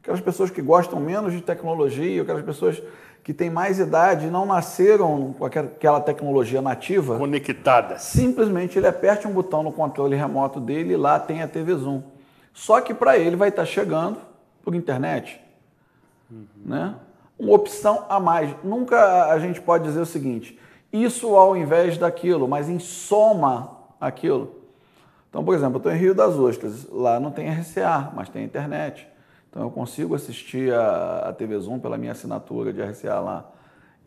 aquelas pessoas que gostam menos de tecnologia, aquelas pessoas que têm mais idade e não nasceram com aquela tecnologia nativa. Conectada. Simplesmente ele aperte um botão no controle remoto dele e lá tem a TV Zoom. Só que para ele vai estar tá chegando por internet. Uhum. Né? Uma opção a mais. Nunca a gente pode dizer o seguinte: isso ao invés daquilo, mas em soma aquilo. Então, por exemplo, eu estou em Rio das Ostras, lá não tem RCA, mas tem internet. Então eu consigo assistir a, a TV Zoom pela minha assinatura de RCA lá.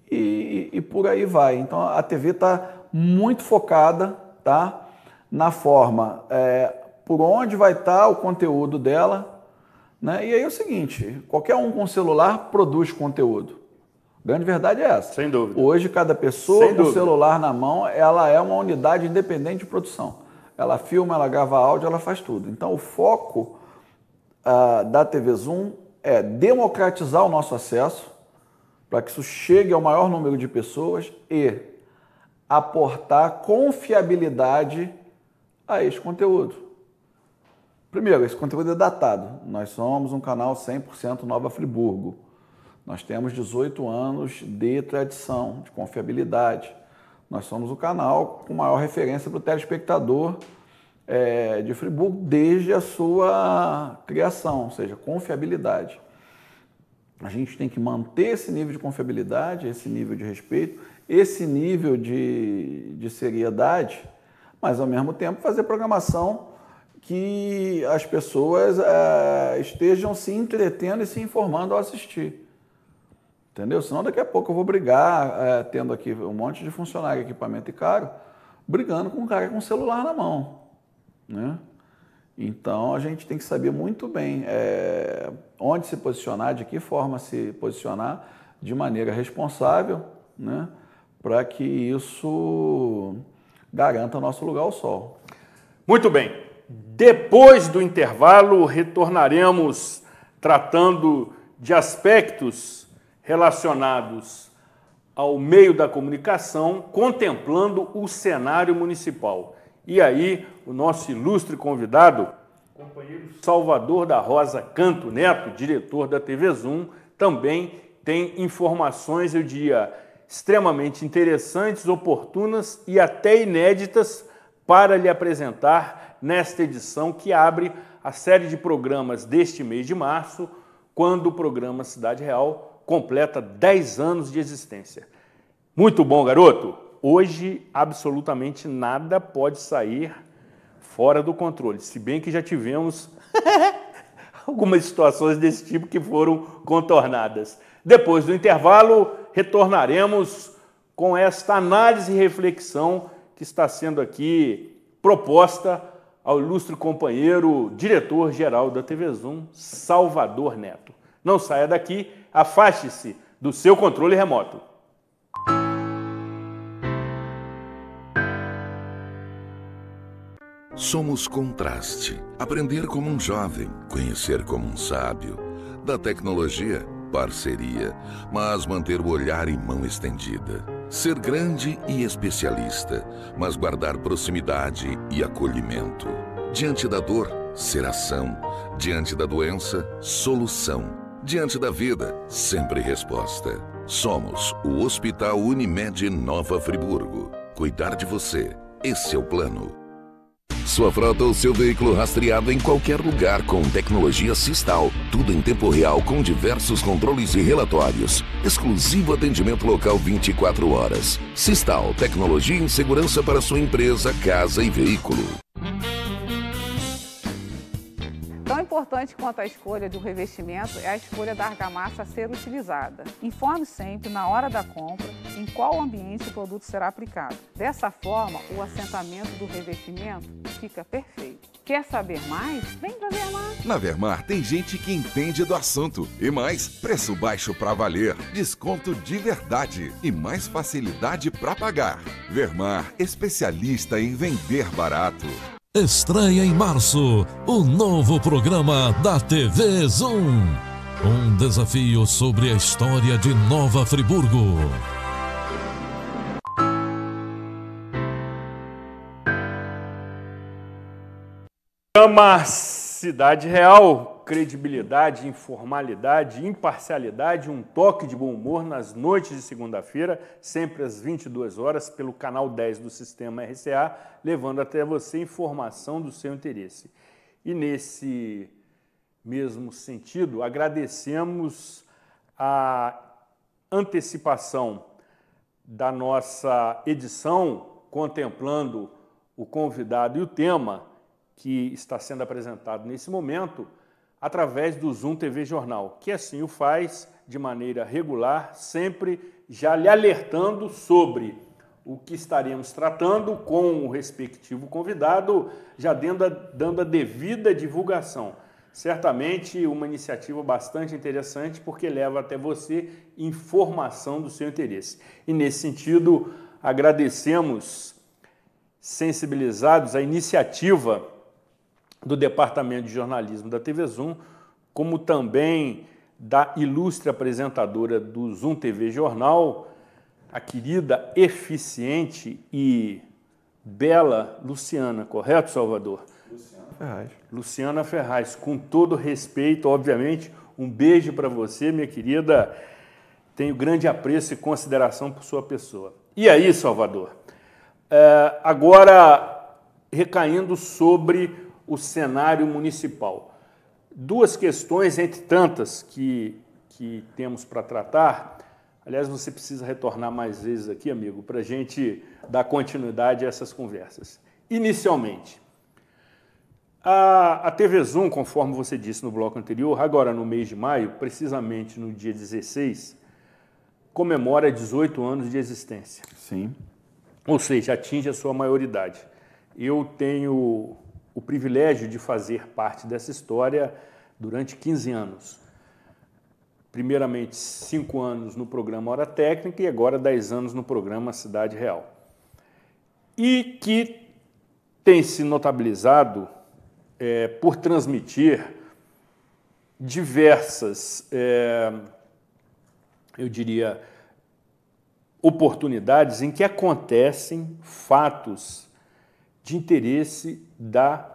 E, e, e por aí vai. Então a TV está muito focada tá? na forma é, por onde vai estar tá o conteúdo dela. Né? E aí é o seguinte: qualquer um com celular produz conteúdo. grande verdade é essa. Sem dúvida. Hoje, cada pessoa Sem com celular na mão, ela é uma unidade independente de produção. Ela filma, ela grava áudio, ela faz tudo. Então, o foco uh, da TV Zoom é democratizar o nosso acesso para que isso chegue ao maior número de pessoas e aportar confiabilidade a esse conteúdo. Primeiro, esse conteúdo é datado. Nós somos um canal 100% Nova Friburgo. Nós temos 18 anos de tradição, de confiabilidade. Nós somos o canal com maior referência para o telespectador é, de Friburgo desde a sua criação, ou seja, confiabilidade. A gente tem que manter esse nível de confiabilidade, esse nível de respeito, esse nível de, de seriedade, mas ao mesmo tempo fazer programação que as pessoas é, estejam se entretendo e se informando ao assistir. Entendeu? Senão daqui a pouco eu vou brigar, é, tendo aqui um monte de funcionário, equipamento e caro, brigando com um cara com um celular na mão. Né? Então a gente tem que saber muito bem é, onde se posicionar, de que forma se posicionar de maneira responsável, né? para que isso garanta nosso lugar ao sol. Muito bem. Depois do intervalo, retornaremos tratando de aspectos relacionados ao meio da comunicação, contemplando o cenário municipal. E aí, o nosso ilustre convidado, companheiro Salvador da Rosa Canto Neto, diretor da TV Zoom, também tem informações, eu diria, extremamente interessantes, oportunas e até inéditas para lhe apresentar nesta edição que abre a série de programas deste mês de março, quando o programa Cidade Real completa 10 anos de existência. Muito bom, garoto! Hoje, absolutamente nada pode sair fora do controle, se bem que já tivemos [LAUGHS] algumas situações desse tipo que foram contornadas. Depois do intervalo, retornaremos com esta análise e reflexão que está sendo aqui proposta ao ilustre companheiro, diretor-geral da TV Zoom, Salvador Neto. Não saia daqui, afaste-se do seu controle remoto. Somos contraste. Aprender como um jovem, conhecer como um sábio. Da tecnologia, parceria, mas manter o olhar e mão estendida. Ser grande e especialista, mas guardar proximidade e acolhimento. Diante da dor, ser ação. Diante da doença, solução. Diante da vida, sempre resposta. Somos o Hospital Unimed Nova Friburgo. Cuidar de você, esse é o plano. Sua frota ou seu veículo rastreado em qualquer lugar com tecnologia Sistal. Tudo em tempo real com diversos controles e relatórios. Exclusivo atendimento local 24 horas. Sistal, tecnologia em segurança para sua empresa, casa e veículo. importante quanto à escolha do revestimento é a escolha da argamassa a ser utilizada. Informe sempre, na hora da compra, em qual ambiente o produto será aplicado. Dessa forma, o assentamento do revestimento fica perfeito. Quer saber mais? Vem pra Vermar. Na Vermar tem gente que entende do assunto. E mais, preço baixo para valer, desconto de verdade e mais facilidade para pagar. Vermar, especialista em vender barato. Estreia em março o novo programa da TV Zoom. Um desafio sobre a história de Nova Friburgo. Chama Cidade Real, credibilidade, informalidade, imparcialidade, um toque de bom humor nas noites de segunda-feira, sempre às 22 horas, pelo canal 10 do Sistema RCA, levando até você informação do seu interesse. E nesse mesmo sentido, agradecemos a antecipação da nossa edição contemplando o convidado e o tema que está sendo apresentado nesse momento através do Zoom TV Jornal, que assim o faz de maneira regular, sempre já lhe alertando sobre o que estaremos tratando com o respectivo convidado, já dando a, dando a devida divulgação. Certamente uma iniciativa bastante interessante porque leva até você informação do seu interesse. E nesse sentido, agradecemos sensibilizados à iniciativa do Departamento de Jornalismo da TV Zoom, como também da ilustre apresentadora do Zoom TV Jornal, a querida, eficiente e bela Luciana, correto, Salvador? Luciana Ferraz. Luciana Ferraz, com todo respeito, obviamente, um beijo para você, minha querida. Tenho grande apreço e consideração por sua pessoa. E aí, Salvador? É, agora, recaindo sobre o cenário municipal. Duas questões, entre tantas, que, que temos para tratar. Aliás, você precisa retornar mais vezes aqui, amigo, para a gente dar continuidade a essas conversas. Inicialmente, a, a TV Zoom, conforme você disse no bloco anterior, agora no mês de maio, precisamente no dia 16, comemora 18 anos de existência. Sim. Ou seja, atinge a sua maioridade. Eu tenho o privilégio de fazer parte dessa história durante 15 anos. Primeiramente, cinco anos no programa Hora Técnica e agora 10 anos no programa Cidade Real. E que tem se notabilizado é, por transmitir diversas, é, eu diria, oportunidades em que acontecem fatos de interesse da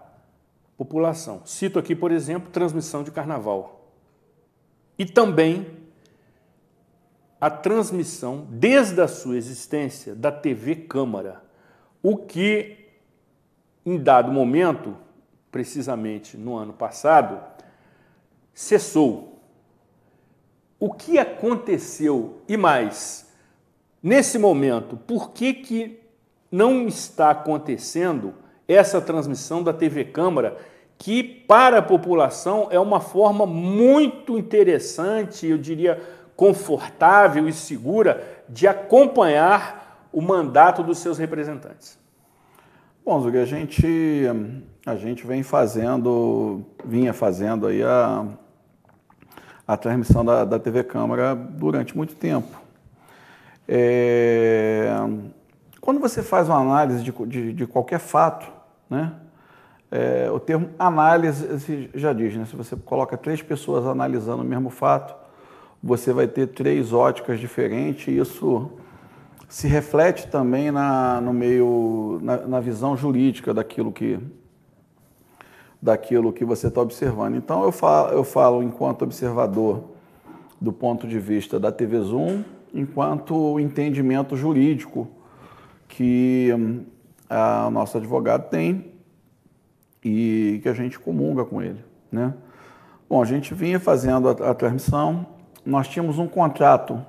população. Cito aqui, por exemplo, transmissão de carnaval. E também a transmissão, desde a sua existência, da TV Câmara, o que, em dado momento, precisamente no ano passado, cessou. O que aconteceu e mais? Nesse momento, por que, que não está acontecendo essa transmissão da TV Câmara, que para a população é uma forma muito interessante, eu diria confortável e segura, de acompanhar o mandato dos seus representantes. Bom, Zug, a gente, a gente vem fazendo, vinha fazendo aí a, a transmissão da, da TV Câmara durante muito tempo. É, quando você faz uma análise de, de, de qualquer fato, né? É, o termo análise já diz, né? se você coloca três pessoas analisando o mesmo fato, você vai ter três óticas diferentes e isso se reflete também na, no meio, na, na visão jurídica daquilo que, daquilo que você está observando. Então eu falo, eu falo enquanto observador do ponto de vista da TV Zoom, enquanto entendimento jurídico que hum, a nosso advogado tem e que a gente comunga com ele, né? Bom, a gente vinha fazendo a, a transmissão, nós tínhamos um contrato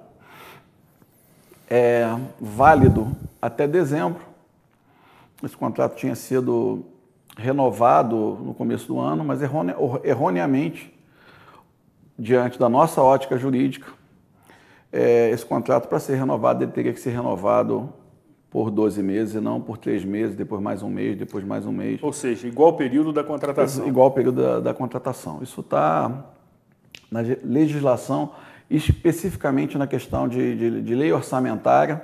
é, válido até dezembro. Esse contrato tinha sido renovado no começo do ano, mas errone, erroneamente, diante da nossa ótica jurídica, é, esse contrato, para ser renovado, ele teria que ser renovado por 12 meses e não por 3 meses, depois mais um mês, depois mais um mês. Ou seja, igual período da contratação. Igual ao período da, da contratação. Isso está na legislação, especificamente na questão de, de, de, lei orçamentária,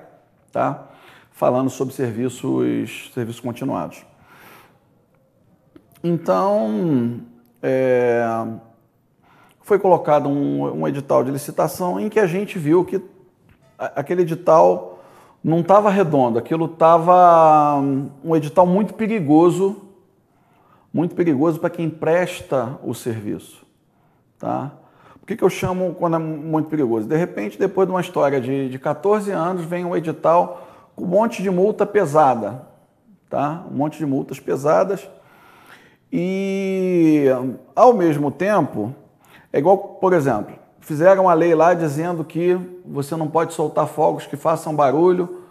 tá? falando sobre serviços, serviços continuados. Então, é, foi colocado um, um edital de licitação em que a gente viu que aquele edital não estava redondo, aquilo estava hum, um edital muito perigoso, muito perigoso para quem presta o serviço. Tá? O que, que eu chamo quando é muito perigoso? De repente, depois de uma história de, de 14 anos, vem um edital com um monte de multa pesada, tá? um monte de multas pesadas, e ao mesmo tempo, é igual, por exemplo, fizeram uma lei lá dizendo que você não pode soltar fogos que façam barulho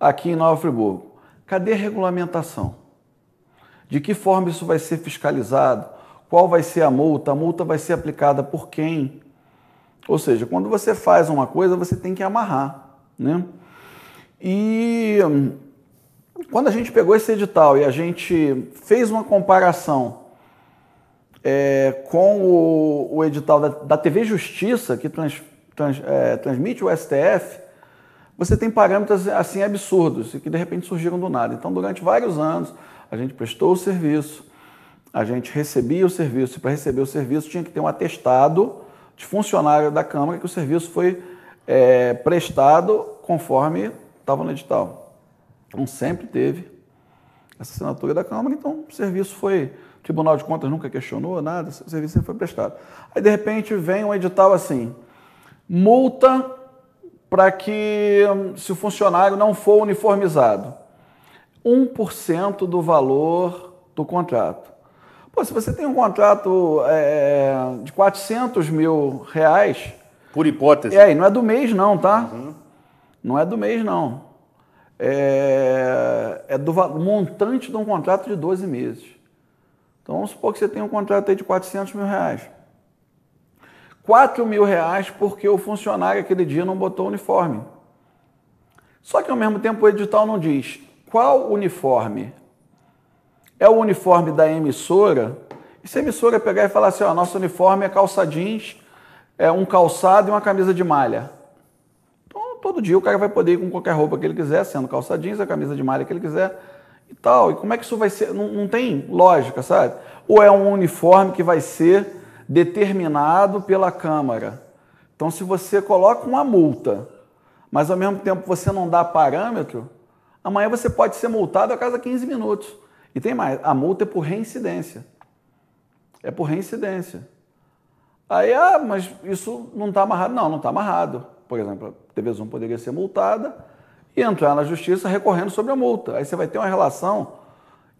aqui em Nova Friburgo. Cadê a regulamentação? De que forma isso vai ser fiscalizado? Qual vai ser a multa? A multa vai ser aplicada por quem? Ou seja, quando você faz uma coisa, você tem que amarrar, né? E hum, quando a gente pegou esse edital e a gente fez uma comparação é, com o, o edital da, da, TV Justiça, que trans, trans, é, transmite o STF, você tem parâmetros assim absurdos e que de repente surgiram do nada. Então, durante vários anos, a gente prestou o serviço, a gente recebia o serviço, e para receber o serviço tinha que ter um atestado de funcionário da Câmara que o serviço foi é, prestado conforme estava no edital. Então, sempre teve essa assinatura da Câmara, então o serviço foi o Tribunal de Contas nunca questionou nada, o serviço sempre foi prestado. Aí, de repente, vem um edital assim: multa para que, hum, se o funcionário não for uniformizado, 1% do valor do contrato. Pô, se você tem um contrato é, de 400 mil reais. Por hipótese. É, e não é do mês, não, tá? Uhum. Não é do mês, não. É, é do montante de um contrato de 12 meses. Então vamos supor que você tem um contrato aí de 400 mil reais. 4 mil reais porque o funcionário aquele dia não botou o uniforme. Só que ao mesmo tempo o edital não diz qual uniforme. É o uniforme da emissora? E se a emissora pegar e falar assim, ó, nosso uniforme é calça jeans, é um calçado e uma camisa de malha. Então todo dia o cara vai poder ir com qualquer roupa que ele quiser, sendo calça jeans, a camisa de malha que ele quiser, e tal. E como é que isso vai ser? Não, não tem lógica, sabe? Ou é um uniforme que vai ser determinado pela Câmara. Então, se você coloca uma multa, mas ao mesmo tempo você não dá parâmetro, amanhã você pode ser multado a cada 15 minutos. E tem mais, a multa é por reincidência. É por reincidência. Aí, ah, mas isso não está amarrado. Não, não está amarrado. Por exemplo, a TV Zoom poderia ser multada e entrar na justiça recorrendo sobre a multa. Aí você vai ter uma relação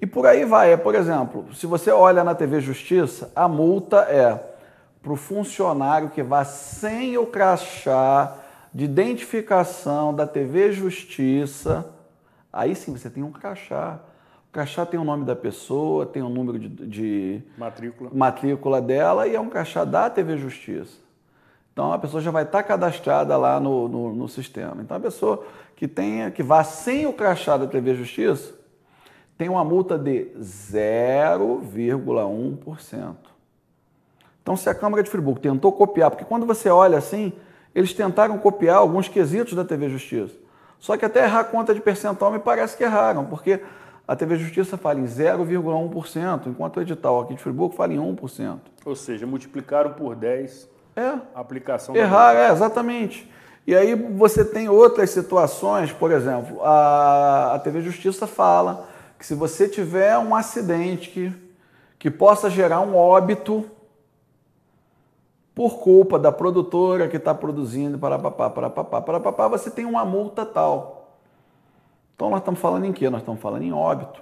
e por aí vai. É, por exemplo, se você olha na TV Justiça, a multa é para o funcionário que vá sem o crachá de identificação da TV Justiça. Aí sim você tem um crachá. O crachá tem o nome da pessoa, tem o número de, de matrícula. matrícula dela e é um crachá da TV Justiça. Então a pessoa já vai estar cadastrada lá no, no, no sistema. Então a pessoa que tenha, que vá sem o crachá da TV Justiça, tem uma multa de 0,1%. Então, se a Câmara de Friburgo tentou copiar, porque quando você olha assim, eles tentaram copiar alguns quesitos da TV Justiça. Só que até errar a conta de percentual me parece que erraram, porque a TV Justiça fala em 0,1%, enquanto o edital aqui de Friburgo fala em 1%. Ou seja, multiplicaram por 10 é. aplicação. Errar, é, exatamente. E aí você tem outras situações, por exemplo, a, a TV Justiça fala que se você tiver um acidente que, que possa gerar um óbito por culpa da produtora que está produzindo, para papá, para papá, para papá, você tem uma multa tal. Então nós estamos falando em quê? Nós estamos falando em óbito.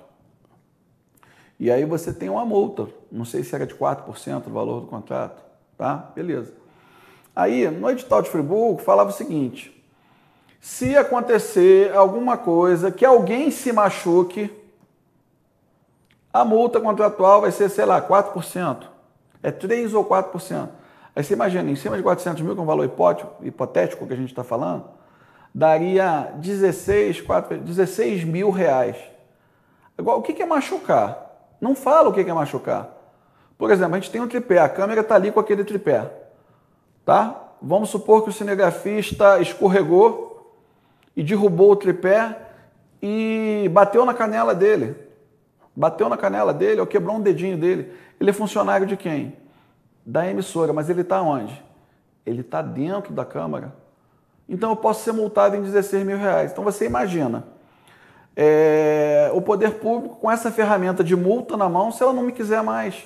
E aí você tem uma multa, não sei se era de 4% do valor do contrato. Tá? Beleza. Aí, no edital de Friburgo, falava o seguinte: se acontecer alguma coisa que alguém se machuque, a multa contratual vai ser, sei lá, 4%. É 3 ou 4%. Aí você imagina, em cima de 400 mil, que é um valor hipótico, hipotético que a gente está falando, daria 16, 4, 16 mil reais. Agora, o que é machucar? Não fala o que é machucar. Por exemplo, a gente tem um tripé, a câmera está ali com aquele tripé. Tá? Vamos supor que o cinegrafista escorregou e derrubou o tripé e bateu na canela dele. Bateu na canela dele ou quebrou um dedinho dele. Ele é funcionário de quem? Da emissora, mas ele está onde? Ele está dentro da Câmara. Então eu posso ser multado em 16 mil reais. Então você imagina, é, o poder público com essa ferramenta de multa na mão, se ela não me quiser mais.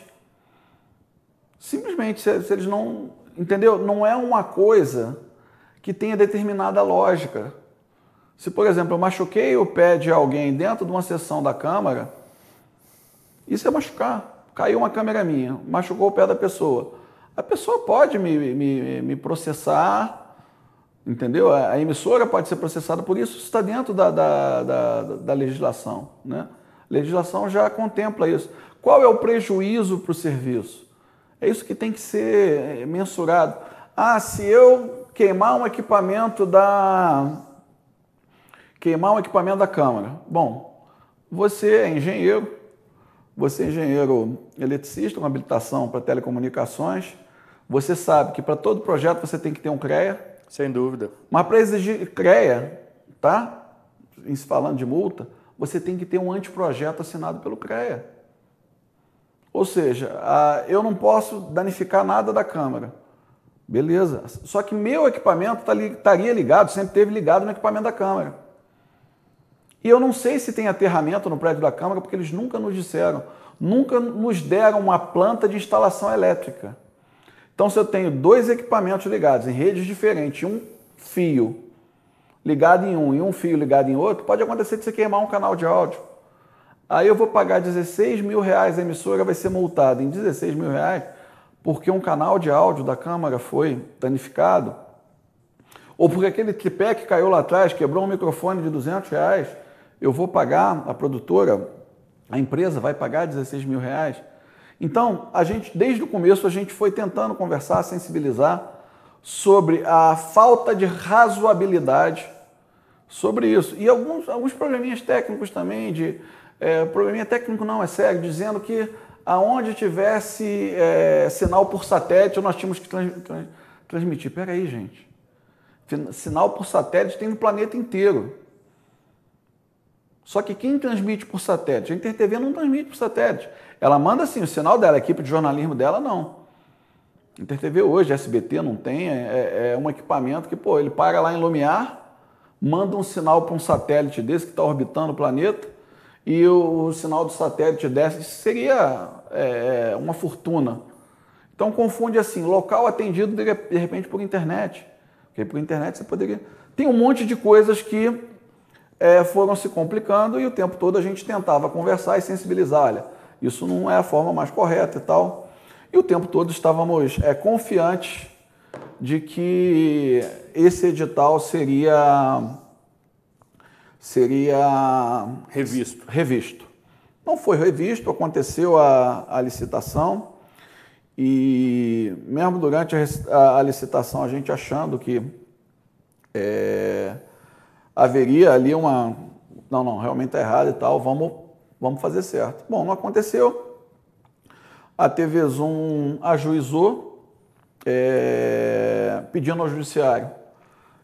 Simplesmente, se, se eles não. Entendeu? Não é uma coisa que tenha determinada lógica. Se, por exemplo, eu machuquei o pé de alguém dentro de uma sessão da Câmara, isso é machucar. Caiu uma câmera minha, machucou o pé da pessoa. A pessoa pode me, me, me processar, entendeu? A emissora pode ser processada por isso, isso está dentro da, da, da, da legislação. Né? A legislação já contempla isso. Qual é o prejuízo para o serviço? É isso que tem que ser mensurado. Ah, se eu queimar um equipamento da queimar um equipamento da Câmara. Bom, você é engenheiro, você é engenheiro eletricista, com habilitação para telecomunicações, você sabe que para todo projeto você tem que ter um CREA. Sem dúvida. Mas para exigir CREA, tá? Em se Falando de multa, você tem que ter um anteprojeto assinado pelo CREA. Ou seja, eu não posso danificar nada da câmera. Beleza. Só que meu equipamento estaria tá ligado, sempre teve ligado no equipamento da câmera. E eu não sei se tem aterramento no prédio da câmera, porque eles nunca nos disseram, nunca nos deram uma planta de instalação elétrica. Então, se eu tenho dois equipamentos ligados em redes diferentes, um fio ligado em um e um fio ligado em outro, pode acontecer de você queimar um canal de áudio. Aí eu vou pagar 16 mil reais, a emissora vai ser multada em 16 mil reais, porque um canal de áudio da Câmara foi danificado, ou porque aquele tripé que caiu lá atrás, quebrou um microfone de 200 reais, eu vou pagar, a produtora, a empresa vai pagar 16 mil reais. Então, a gente, desde o começo, a gente foi tentando conversar, sensibilizar sobre a falta de razoabilidade sobre isso. E alguns, alguns probleminhas técnicos também de é, probleminha técnico não, é sério, dizendo que aonde tivesse é, sinal por satélite, nós tínhamos que trans, trans, transmitir. Peraí, gente. Sinal por satélite tem no planeta inteiro. Só que quem transmite por satélite? A InterTV não transmite por satélite. Ela manda sim, o sinal dela, a equipe de jornalismo dela não. InterTV hoje, SBT não tem, é, é, é um equipamento que, pô, ele para lá em Lumiar, manda um sinal para um satélite desse que está orbitando o planeta, e o, o sinal do satélite desse seria é, é, uma fortuna. Então confunde assim, local atendido de repente por internet. Porque por internet você poderia. Tem um monte de coisas que é, foram se complicando e o tempo todo a gente tentava conversar e sensibilizar. Olha, isso não é a forma mais correta e tal. E o tempo todo estávamos é, confiantes de que esse edital seria seria revisto. revisto. Não foi revisto, aconteceu a, a licitação e mesmo durante a, a, a, licitação a gente achando que é, haveria ali uma não, não, realmente está errado e tal, vamos, vamos fazer certo. Bom, não aconteceu. A TV Zoom ajuizou, é, pedindo ao judiciário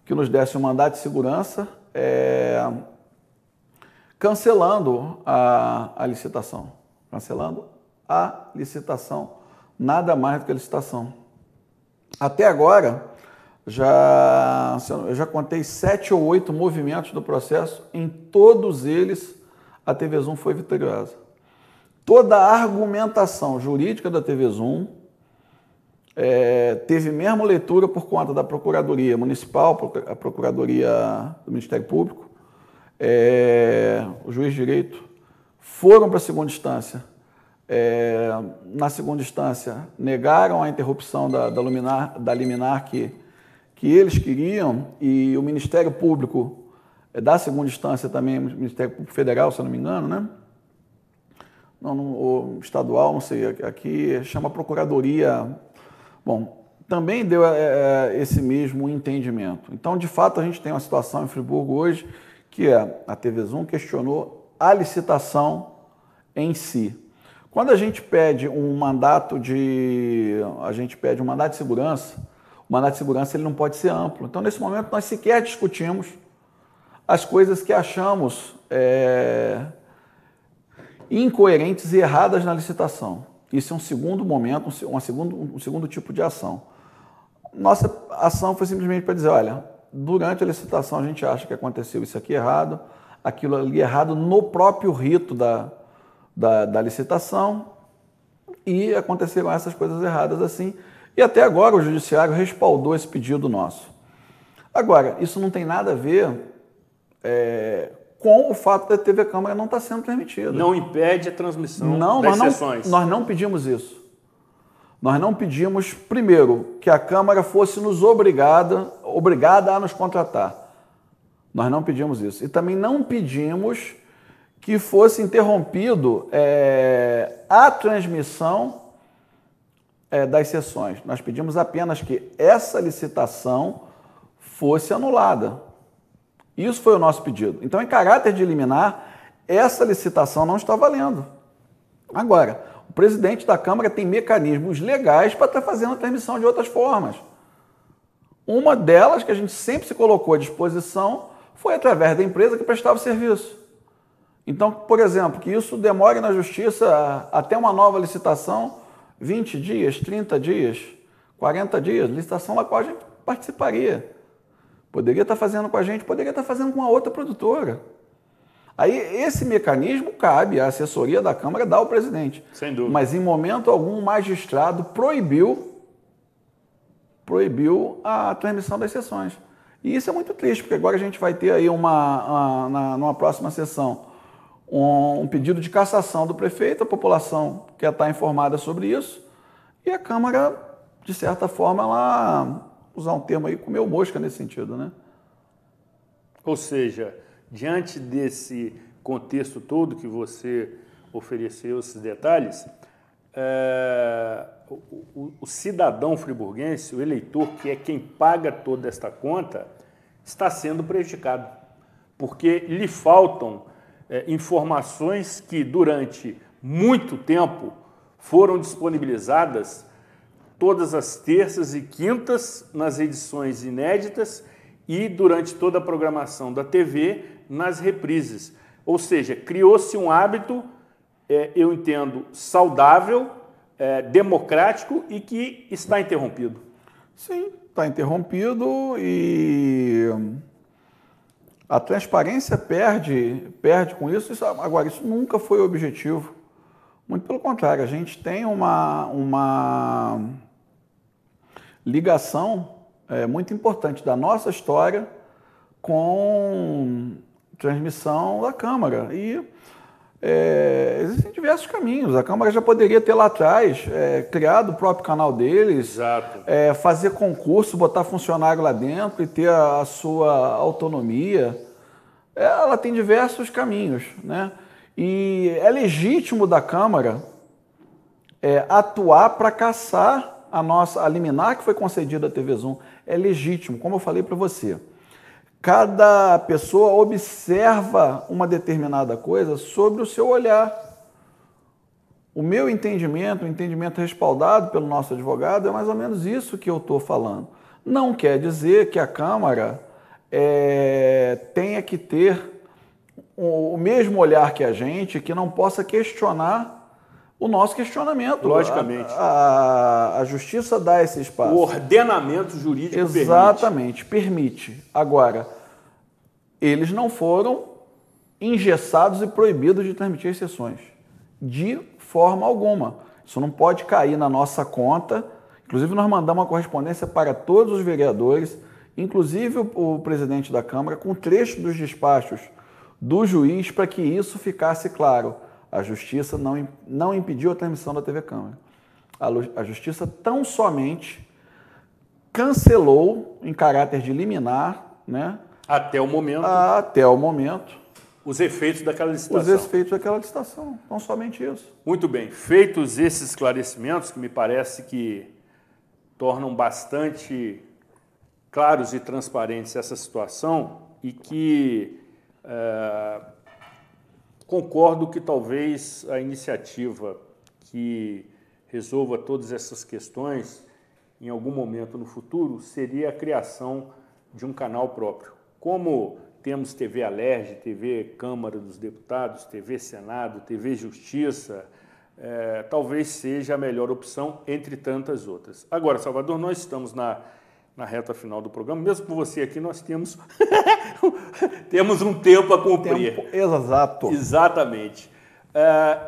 que nos desse um mandato de segurança é, cancelando a, a licitação. Cancelando a licitação. Nada mais do que a licitação. Até agora, já, eu já contei sete ou oito movimentos do processo, em todos eles a TV Zoom foi vitoriosa. Toda a argumentação jurídica da TV Zoom é, teve mesmo leitura por conta da Procuradoria Municipal, a Procuradoria do Ministério Público, é, o juiz de direito, foram para a segunda instância. É, na segunda instância, negaram a interrupção da, da, luminar, da liminar que, que eles queriam e o Ministério Público, é, da segunda instância também, Ministério Público Federal, se eu não me engano, né? Não, não, estadual, não sei, aqui chama Procuradoria Bom, também deu é, é, esse mesmo entendimento. Então, de fato, a gente tem uma situação em Friburgo hoje que é a TV Zoom questionou a licitação em si. Quando a gente pede um mandato de a gente pede um mandato de segurança, o mandato de segurança ele não pode ser amplo. Então, nesse momento, nós sequer discutimos as coisas que achamos é, incoerentes e erradas na licitação. Isso é um segundo momento, um segundo, um segundo tipo de ação. Nossa ação foi simplesmente para dizer, olha, durante a licitação a gente acha que aconteceu isso aqui errado, aquilo ali errado no próprio rito da, da, da licitação e aconteceram essas coisas erradas assim. E até agora o judiciário respaldou esse pedido nosso. Agora, isso não tem nada a ver é, com o fato da TV Câmara não estar tá sendo transmitida. Não impede a transmissão não, das nós sessões. Não, nós não pedimos isso. Nós não pedimos, primeiro, que a Câmara fosse nos obrigada, obrigada a nos contratar. Nós não pedimos isso. E também não pedimos que fosse interrompido é, a transmissão é, das sessões. Nós pedimos apenas que essa licitação fosse anulada isso foi o nosso pedido. Então, em caráter de liminar, essa licitação não está valendo. Agora, o presidente da Câmara tem mecanismos legais para estar tá fazendo a transmissão de outras formas. Uma delas que a gente sempre se colocou à disposição foi através da empresa que prestava o serviço. Então, por exemplo, que isso demore na justiça até uma nova licitação 20 dias, 30 dias, 40 dias, licitação na qual a gente participaria. Poderia estar fazendo com a gente, poderia estar fazendo com a outra produtora. Aí esse mecanismo cabe à assessoria da Câmara dar ao presidente. Sem dúvida. Mas em momento algum o magistrado proibiu proibiu a transmissão das sessões. E isso é muito triste, porque agora a gente vai ter aí uma, uma na, numa próxima sessão um, um pedido de cassação do prefeito, a população quer estar informada sobre isso, e a Câmara, de certa forma, ela usar um termo aí, comeu mosca nesse sentido, né? Ou seja, diante desse contexto todo que você ofereceu, esses detalhes, é, o, o, o, cidadão friburguense, o eleitor, que é quem paga toda esta conta, está sendo prejudicado, porque lhe faltam é, informações que durante muito tempo foram disponibilizadas todas as terças e quintas nas edições inéditas e durante toda a programação da TV nas reprises. Ou seja, criou-se um hábito, é, eu entendo, saudável, é, democrático e que está interrompido. Sim, está interrompido e hum, a transparência perde, perde com isso. isso. Agora, isso nunca foi o objetivo. Muito pelo contrário, a gente tem uma, uma ligação é, muito importante da nossa história com transmissão da Câmara. E é, existem diversos caminhos. A Câmara já poderia ter lá atrás é, criado o próprio canal deles, é, fazer concurso, botar funcionário lá dentro e ter a, a sua autonomia. É, ela tem diversos caminhos. Né? E é legítimo da Câmara é, atuar para caçar a nossa a liminar que foi concedida à TV Zoom é legítimo, como eu falei para você. Cada pessoa observa uma determinada coisa sobre o seu olhar. O meu entendimento, o entendimento respaldado pelo nosso advogado, é mais ou menos isso que eu estou falando. Não quer dizer que a Câmara é, tenha que ter o mesmo olhar que a gente, que não possa questionar o nosso questionamento. Logicamente. A, a, a justiça dá esse espaço. O ordenamento jurídico Exatamente, permite. permite. Agora, eles não foram engessados e proibidos de transmitir exceções. De forma alguma. Isso não pode cair na nossa conta. Inclusive, nós mandamos uma correspondência para todos os vereadores, inclusive o presidente da Câmara, com trecho dos despachos do juiz para que isso ficasse claro. A justiça não, não impediu a transmissão da TV Câmara. A, a justiça tão somente cancelou, em caráter de liminar, né? Até o momento. A, até o momento. Os efeitos daquela licitação. Os efeitos daquela licitação. Não somente isso. Muito bem. Feitos esses esclarecimentos, que me parece que tornam bastante claros e transparentes essa situação e que. Uh, Concordo que talvez a iniciativa que resolva todas essas questões em algum momento no futuro seria a criação de um canal próprio. Como temos TV Alerj, TV Câmara dos Deputados, TV Senado, TV Justiça, é, talvez seja a melhor opção entre tantas outras. Agora, Salvador, nós estamos na na reta final do programa. Mesmo com você aqui, nós temos [LAUGHS] temos um tempo a cumprir. Tempo exato. Exatamente. É,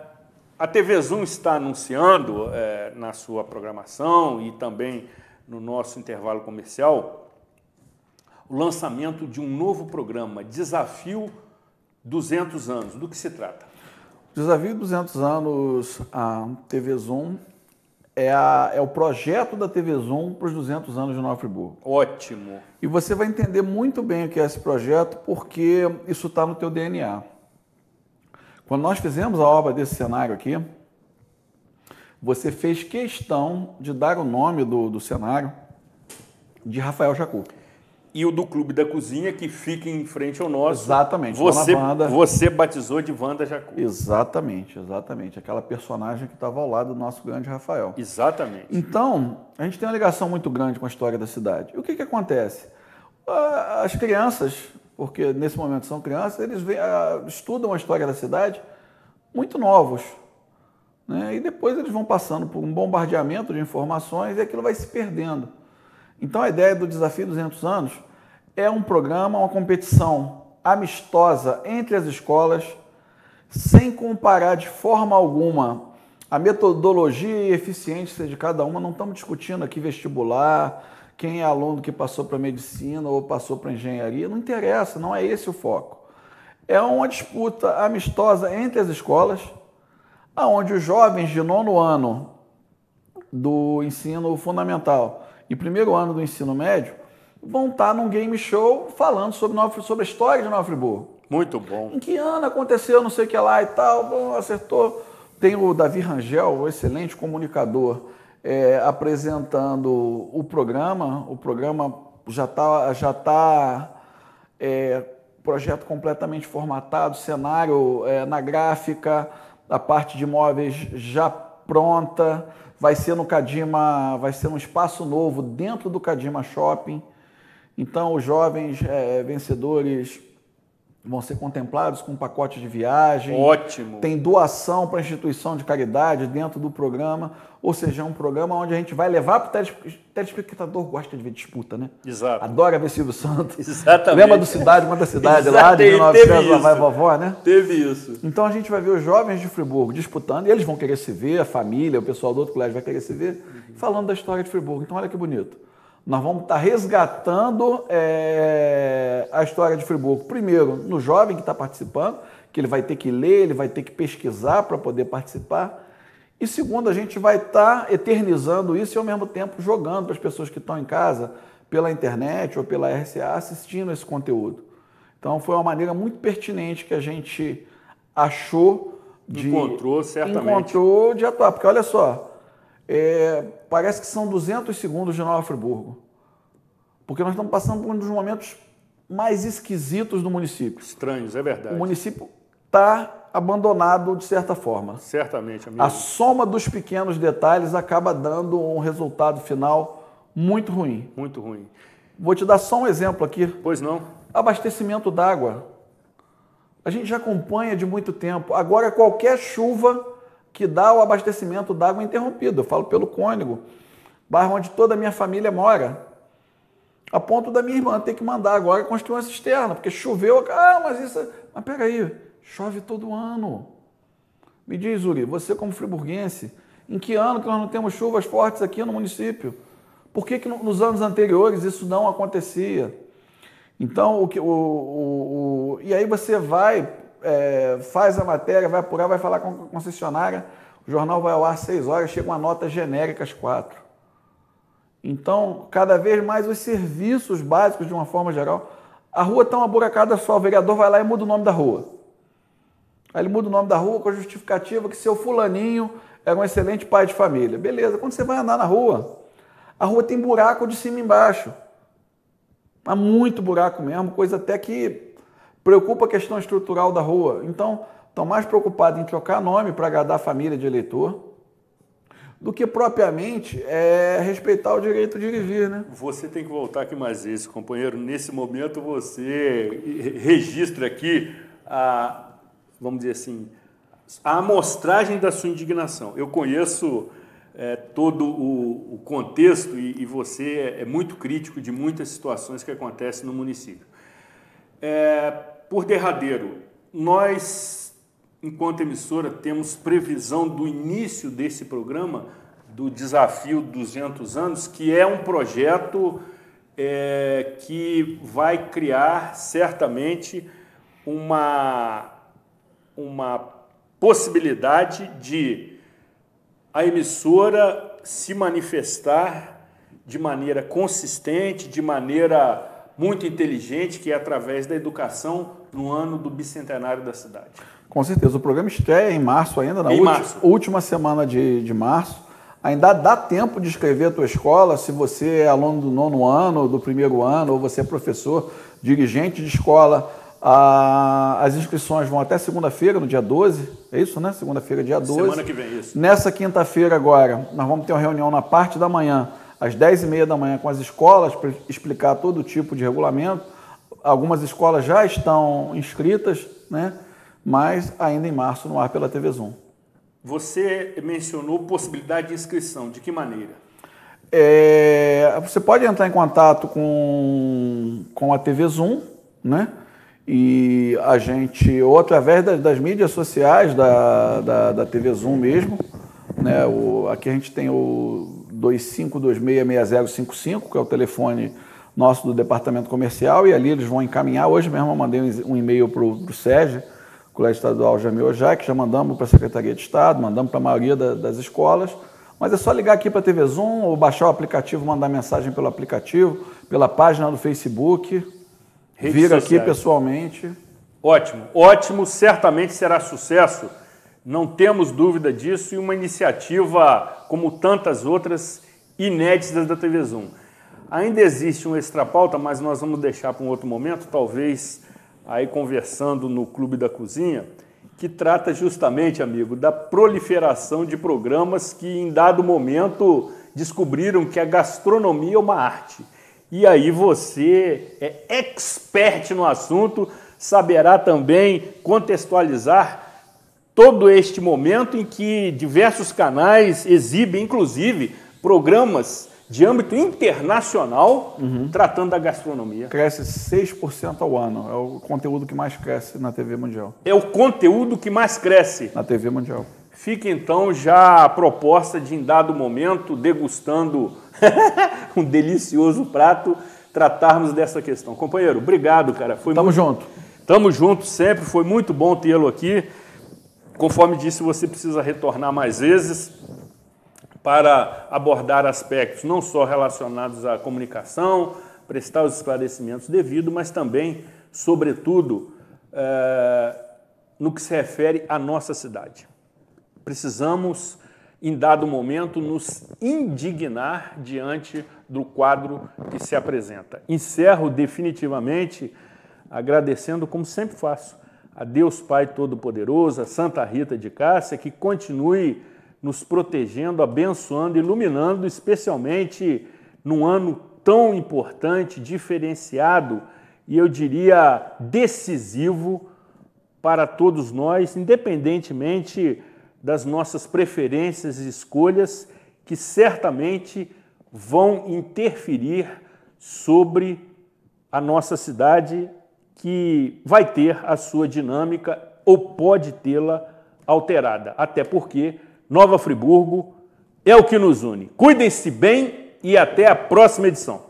a TV Zoom está anunciando é, na sua programação e também no nosso intervalo comercial o lançamento de um novo programa, Desafio 200 Anos. Do que se trata? Desafio 200 Anos, a TV Zoom é, a, é o projeto da TV Zoom para os 200 anos de Nova Friburgo. Ótimo. E você vai entender muito bem o que é esse projeto, porque isso está no teu DNA. Quando nós fizemos a obra desse cenário aqui, você fez questão de dar o nome do, do cenário de Rafael Jacu e o do Clube da Cozinha, que fica em frente ao nosso. Exatamente. Você, você batizou de Wanda Jacu. Exatamente, exatamente. Aquela personagem que estava ao lado do nosso grande Rafael. Exatamente. Então, a gente tem uma ligação muito grande com a história da cidade. E o que, que acontece? As crianças, porque nesse momento são crianças, eles estudam a história da cidade muito novos. Né? E depois eles vão passando por um bombardeamento de informações e aquilo vai se perdendo. Então, a ideia do Desafio 200 Anos é um programa, uma competição amistosa entre as escolas, sem comparar de forma alguma a metodologia e eficiência de cada uma. Não estamos discutindo aqui vestibular, quem é aluno que passou para medicina ou passou para engenharia, não interessa, não é esse o foco. É uma disputa amistosa entre as escolas, aonde os jovens de nono ano do ensino fundamental e primeiro ano do ensino médio vão estar num game show falando sobre, Nova, sobre a história de Nova Friburgo. Muito bom. Em que ano aconteceu, não sei o que lá e tal, bom, acertou. Tem o Davi Rangel, um excelente comunicador, é, apresentando o programa. O programa já está já tá, é, projeto completamente formatado, cenário é, na gráfica, a parte de móveis já pronta vai ser no Cadima, vai ser um espaço novo dentro do Cadima Shopping. Então, os jovens é, vencedores vão ser contemplados com pacote de viagem. Ótimo. Tem doação para instituição de caridade dentro do programa, ou seja, é um programa onde a gente vai levar para o telespectador gosta de ver disputa, né? Exato. Adora ver Silvio Santos. Exatamente. Lembra do Cidade, uma da Cidade lá de 1900, lá vai vovó, né? Teve isso. Então a gente vai ver os jovens de Friburgo disputando e eles vão querer se ver, a família, o pessoal do outro colégio vai querer se ver, uhum. falando da história de Friburgo. Então olha que bonito. Nós vamos estar resgatando é, a história de Friburgo, primeiro no jovem que está participando, que ele vai ter que ler, ele vai ter que pesquisar para poder participar. E segundo, a gente vai estar eternizando isso e ao mesmo tempo jogando para as pessoas que estão em casa, pela internet ou pela RCA, assistindo esse conteúdo. Então foi uma maneira muito pertinente que a gente achou de. Encontrou, certamente. Encontrou de atuar. Porque olha só, é, parece que são 200 segundos de Nova Friburgo. Porque nós estamos passando por um dos momentos mais esquisitos do município. Estranhos, é verdade. O município está abandonado de certa forma. Certamente, amigo. A soma dos pequenos detalhes acaba dando um resultado final muito ruim. Muito ruim. Vou te dar só um exemplo aqui. Pois não. Abastecimento d'água. A gente já acompanha de muito tempo. Agora, qualquer chuva que dá o abastecimento d'água interrompido. Eu falo pelo cônego, bairro onde toda a minha família mora. A ponto da minha irmã ter que mandar agora construir uma cisterna, porque choveu. Ah, mas isso. É, mas peraí, chove todo ano. Me diz, Uri, você como friburguense, em que ano que nós não temos chuvas fortes aqui no município? Por que, que nos anos anteriores isso não acontecia? Então, o que, o, o, o e aí você vai é, faz a matéria, vai apurar, vai falar com a concessionária, o jornal vai ao ar às 6 horas, chega uma nota genérica às 4. Então, cada vez mais os serviços básicos, de uma forma geral, a rua está uma buracada só, o vereador vai lá e muda o nome da rua. Aí ele muda o nome da rua com a justificativa que seu fulaninho era um excelente pai de família. Beleza, quando você vai andar na rua, a rua tem buraco de cima e embaixo. Há muito buraco mesmo, coisa até que Preocupa a questão estrutural da rua. Então, estão mais preocupados em trocar nome para agradar a família de eleitor do que propriamente é, respeitar o direito de viver, né? Você tem que voltar aqui mais vezes, companheiro. Nesse momento você registra aqui a, vamos dizer assim, a amostragem da sua indignação. Eu conheço é, todo o, o contexto e, e, você é, é muito crítico de muitas situações que acontecem no município. É, por derradeiro, nós, enquanto emissora, temos previsão do início desse programa, do Desafio 200 Anos, que é um projeto é, que vai criar certamente uma, uma possibilidade de a emissora se manifestar de maneira consistente, de maneira muito inteligente que é através da educação no ano do bicentenário da cidade. Com certeza. O programa estreia em março ainda, na em última, março. última semana de, de março. Ainda dá tempo de escrever a tua escola, se você é aluno do nono ano, do primeiro ano, ou você é professor, dirigente de escola. Ah, as inscrições vão até segunda-feira, no dia 12, é isso, né? Segunda-feira, dia 12. Semana que vem, isso. Nessa quinta-feira agora, nós vamos ter uma reunião na parte da manhã às 10h30 da manhã com as escolas para explicar todo tipo de regulamento. Algumas escolas já estão inscritas, né? mas ainda em março no ar pela TV Zoom. Você mencionou possibilidade de inscrição, de que maneira? É, você pode entrar em contato com, com a TV Zoom, né? E a gente, ou através das, das mídias sociais da, da, da, TV Zoom mesmo, né? O, aqui a gente tem o 25266055, que é o telefone nosso do departamento comercial, e ali eles vão encaminhar. Hoje mesmo eu mandei um e-mail para o SEG, Colégio Estadual Jamil que já mandamos para a Secretaria de Estado, mandamos para a maioria da, das escolas. Mas é só ligar aqui para a TV Zoom ou baixar o aplicativo, mandar mensagem pelo aplicativo, pela página do Facebook. Redes vir sociais. aqui pessoalmente. Ótimo, ótimo, certamente será sucesso. Não temos dúvida disso e uma iniciativa, como tantas outras, inéditas da TV Zoom. Ainda existe um extra pauta, mas nós vamos deixar para um outro momento, talvez aí conversando no Clube da Cozinha, que trata justamente, amigo, da proliferação de programas que em dado momento descobriram que a gastronomia é uma arte. E aí você é expert no assunto, saberá também contextualizar todo este momento em que diversos canais exibem, inclusive, programas de âmbito internacional uhum. tratando da gastronomia. Cresce 6% ao ano. É o conteúdo que mais cresce na TV mundial. É o conteúdo que mais cresce na TV mundial. Fica então já a proposta de, em dado momento, degustando [LAUGHS] um delicioso prato, tratarmos dessa questão. Companheiro, obrigado, cara. Foi Tamo muito... junto. Tamo junto sempre. Foi muito bom tê-lo aqui. Conforme disse, você precisa retornar mais vezes para abordar aspectos não só relacionados à comunicação, prestar os esclarecimentos devidos, mas também, sobretudo, é, no que se refere à nossa cidade. Precisamos, em dado momento, nos indignar diante do quadro que se apresenta. Encerro definitivamente agradecendo, como sempre faço, a Deus Pai Todo-Poderoso, a Santa Rita de Cássia, que continue nos protegendo, abençoando, iluminando, especialmente num ano tão importante, diferenciado e eu diria decisivo para todos nós, independentemente das nossas preferências e escolhas, que certamente vão interferir sobre a nossa cidade, que vai ter a sua dinâmica ou pode tê-la alterada. Até porque Nova Friburgo é o que nos une. Cuidem-se bem e até a próxima edição.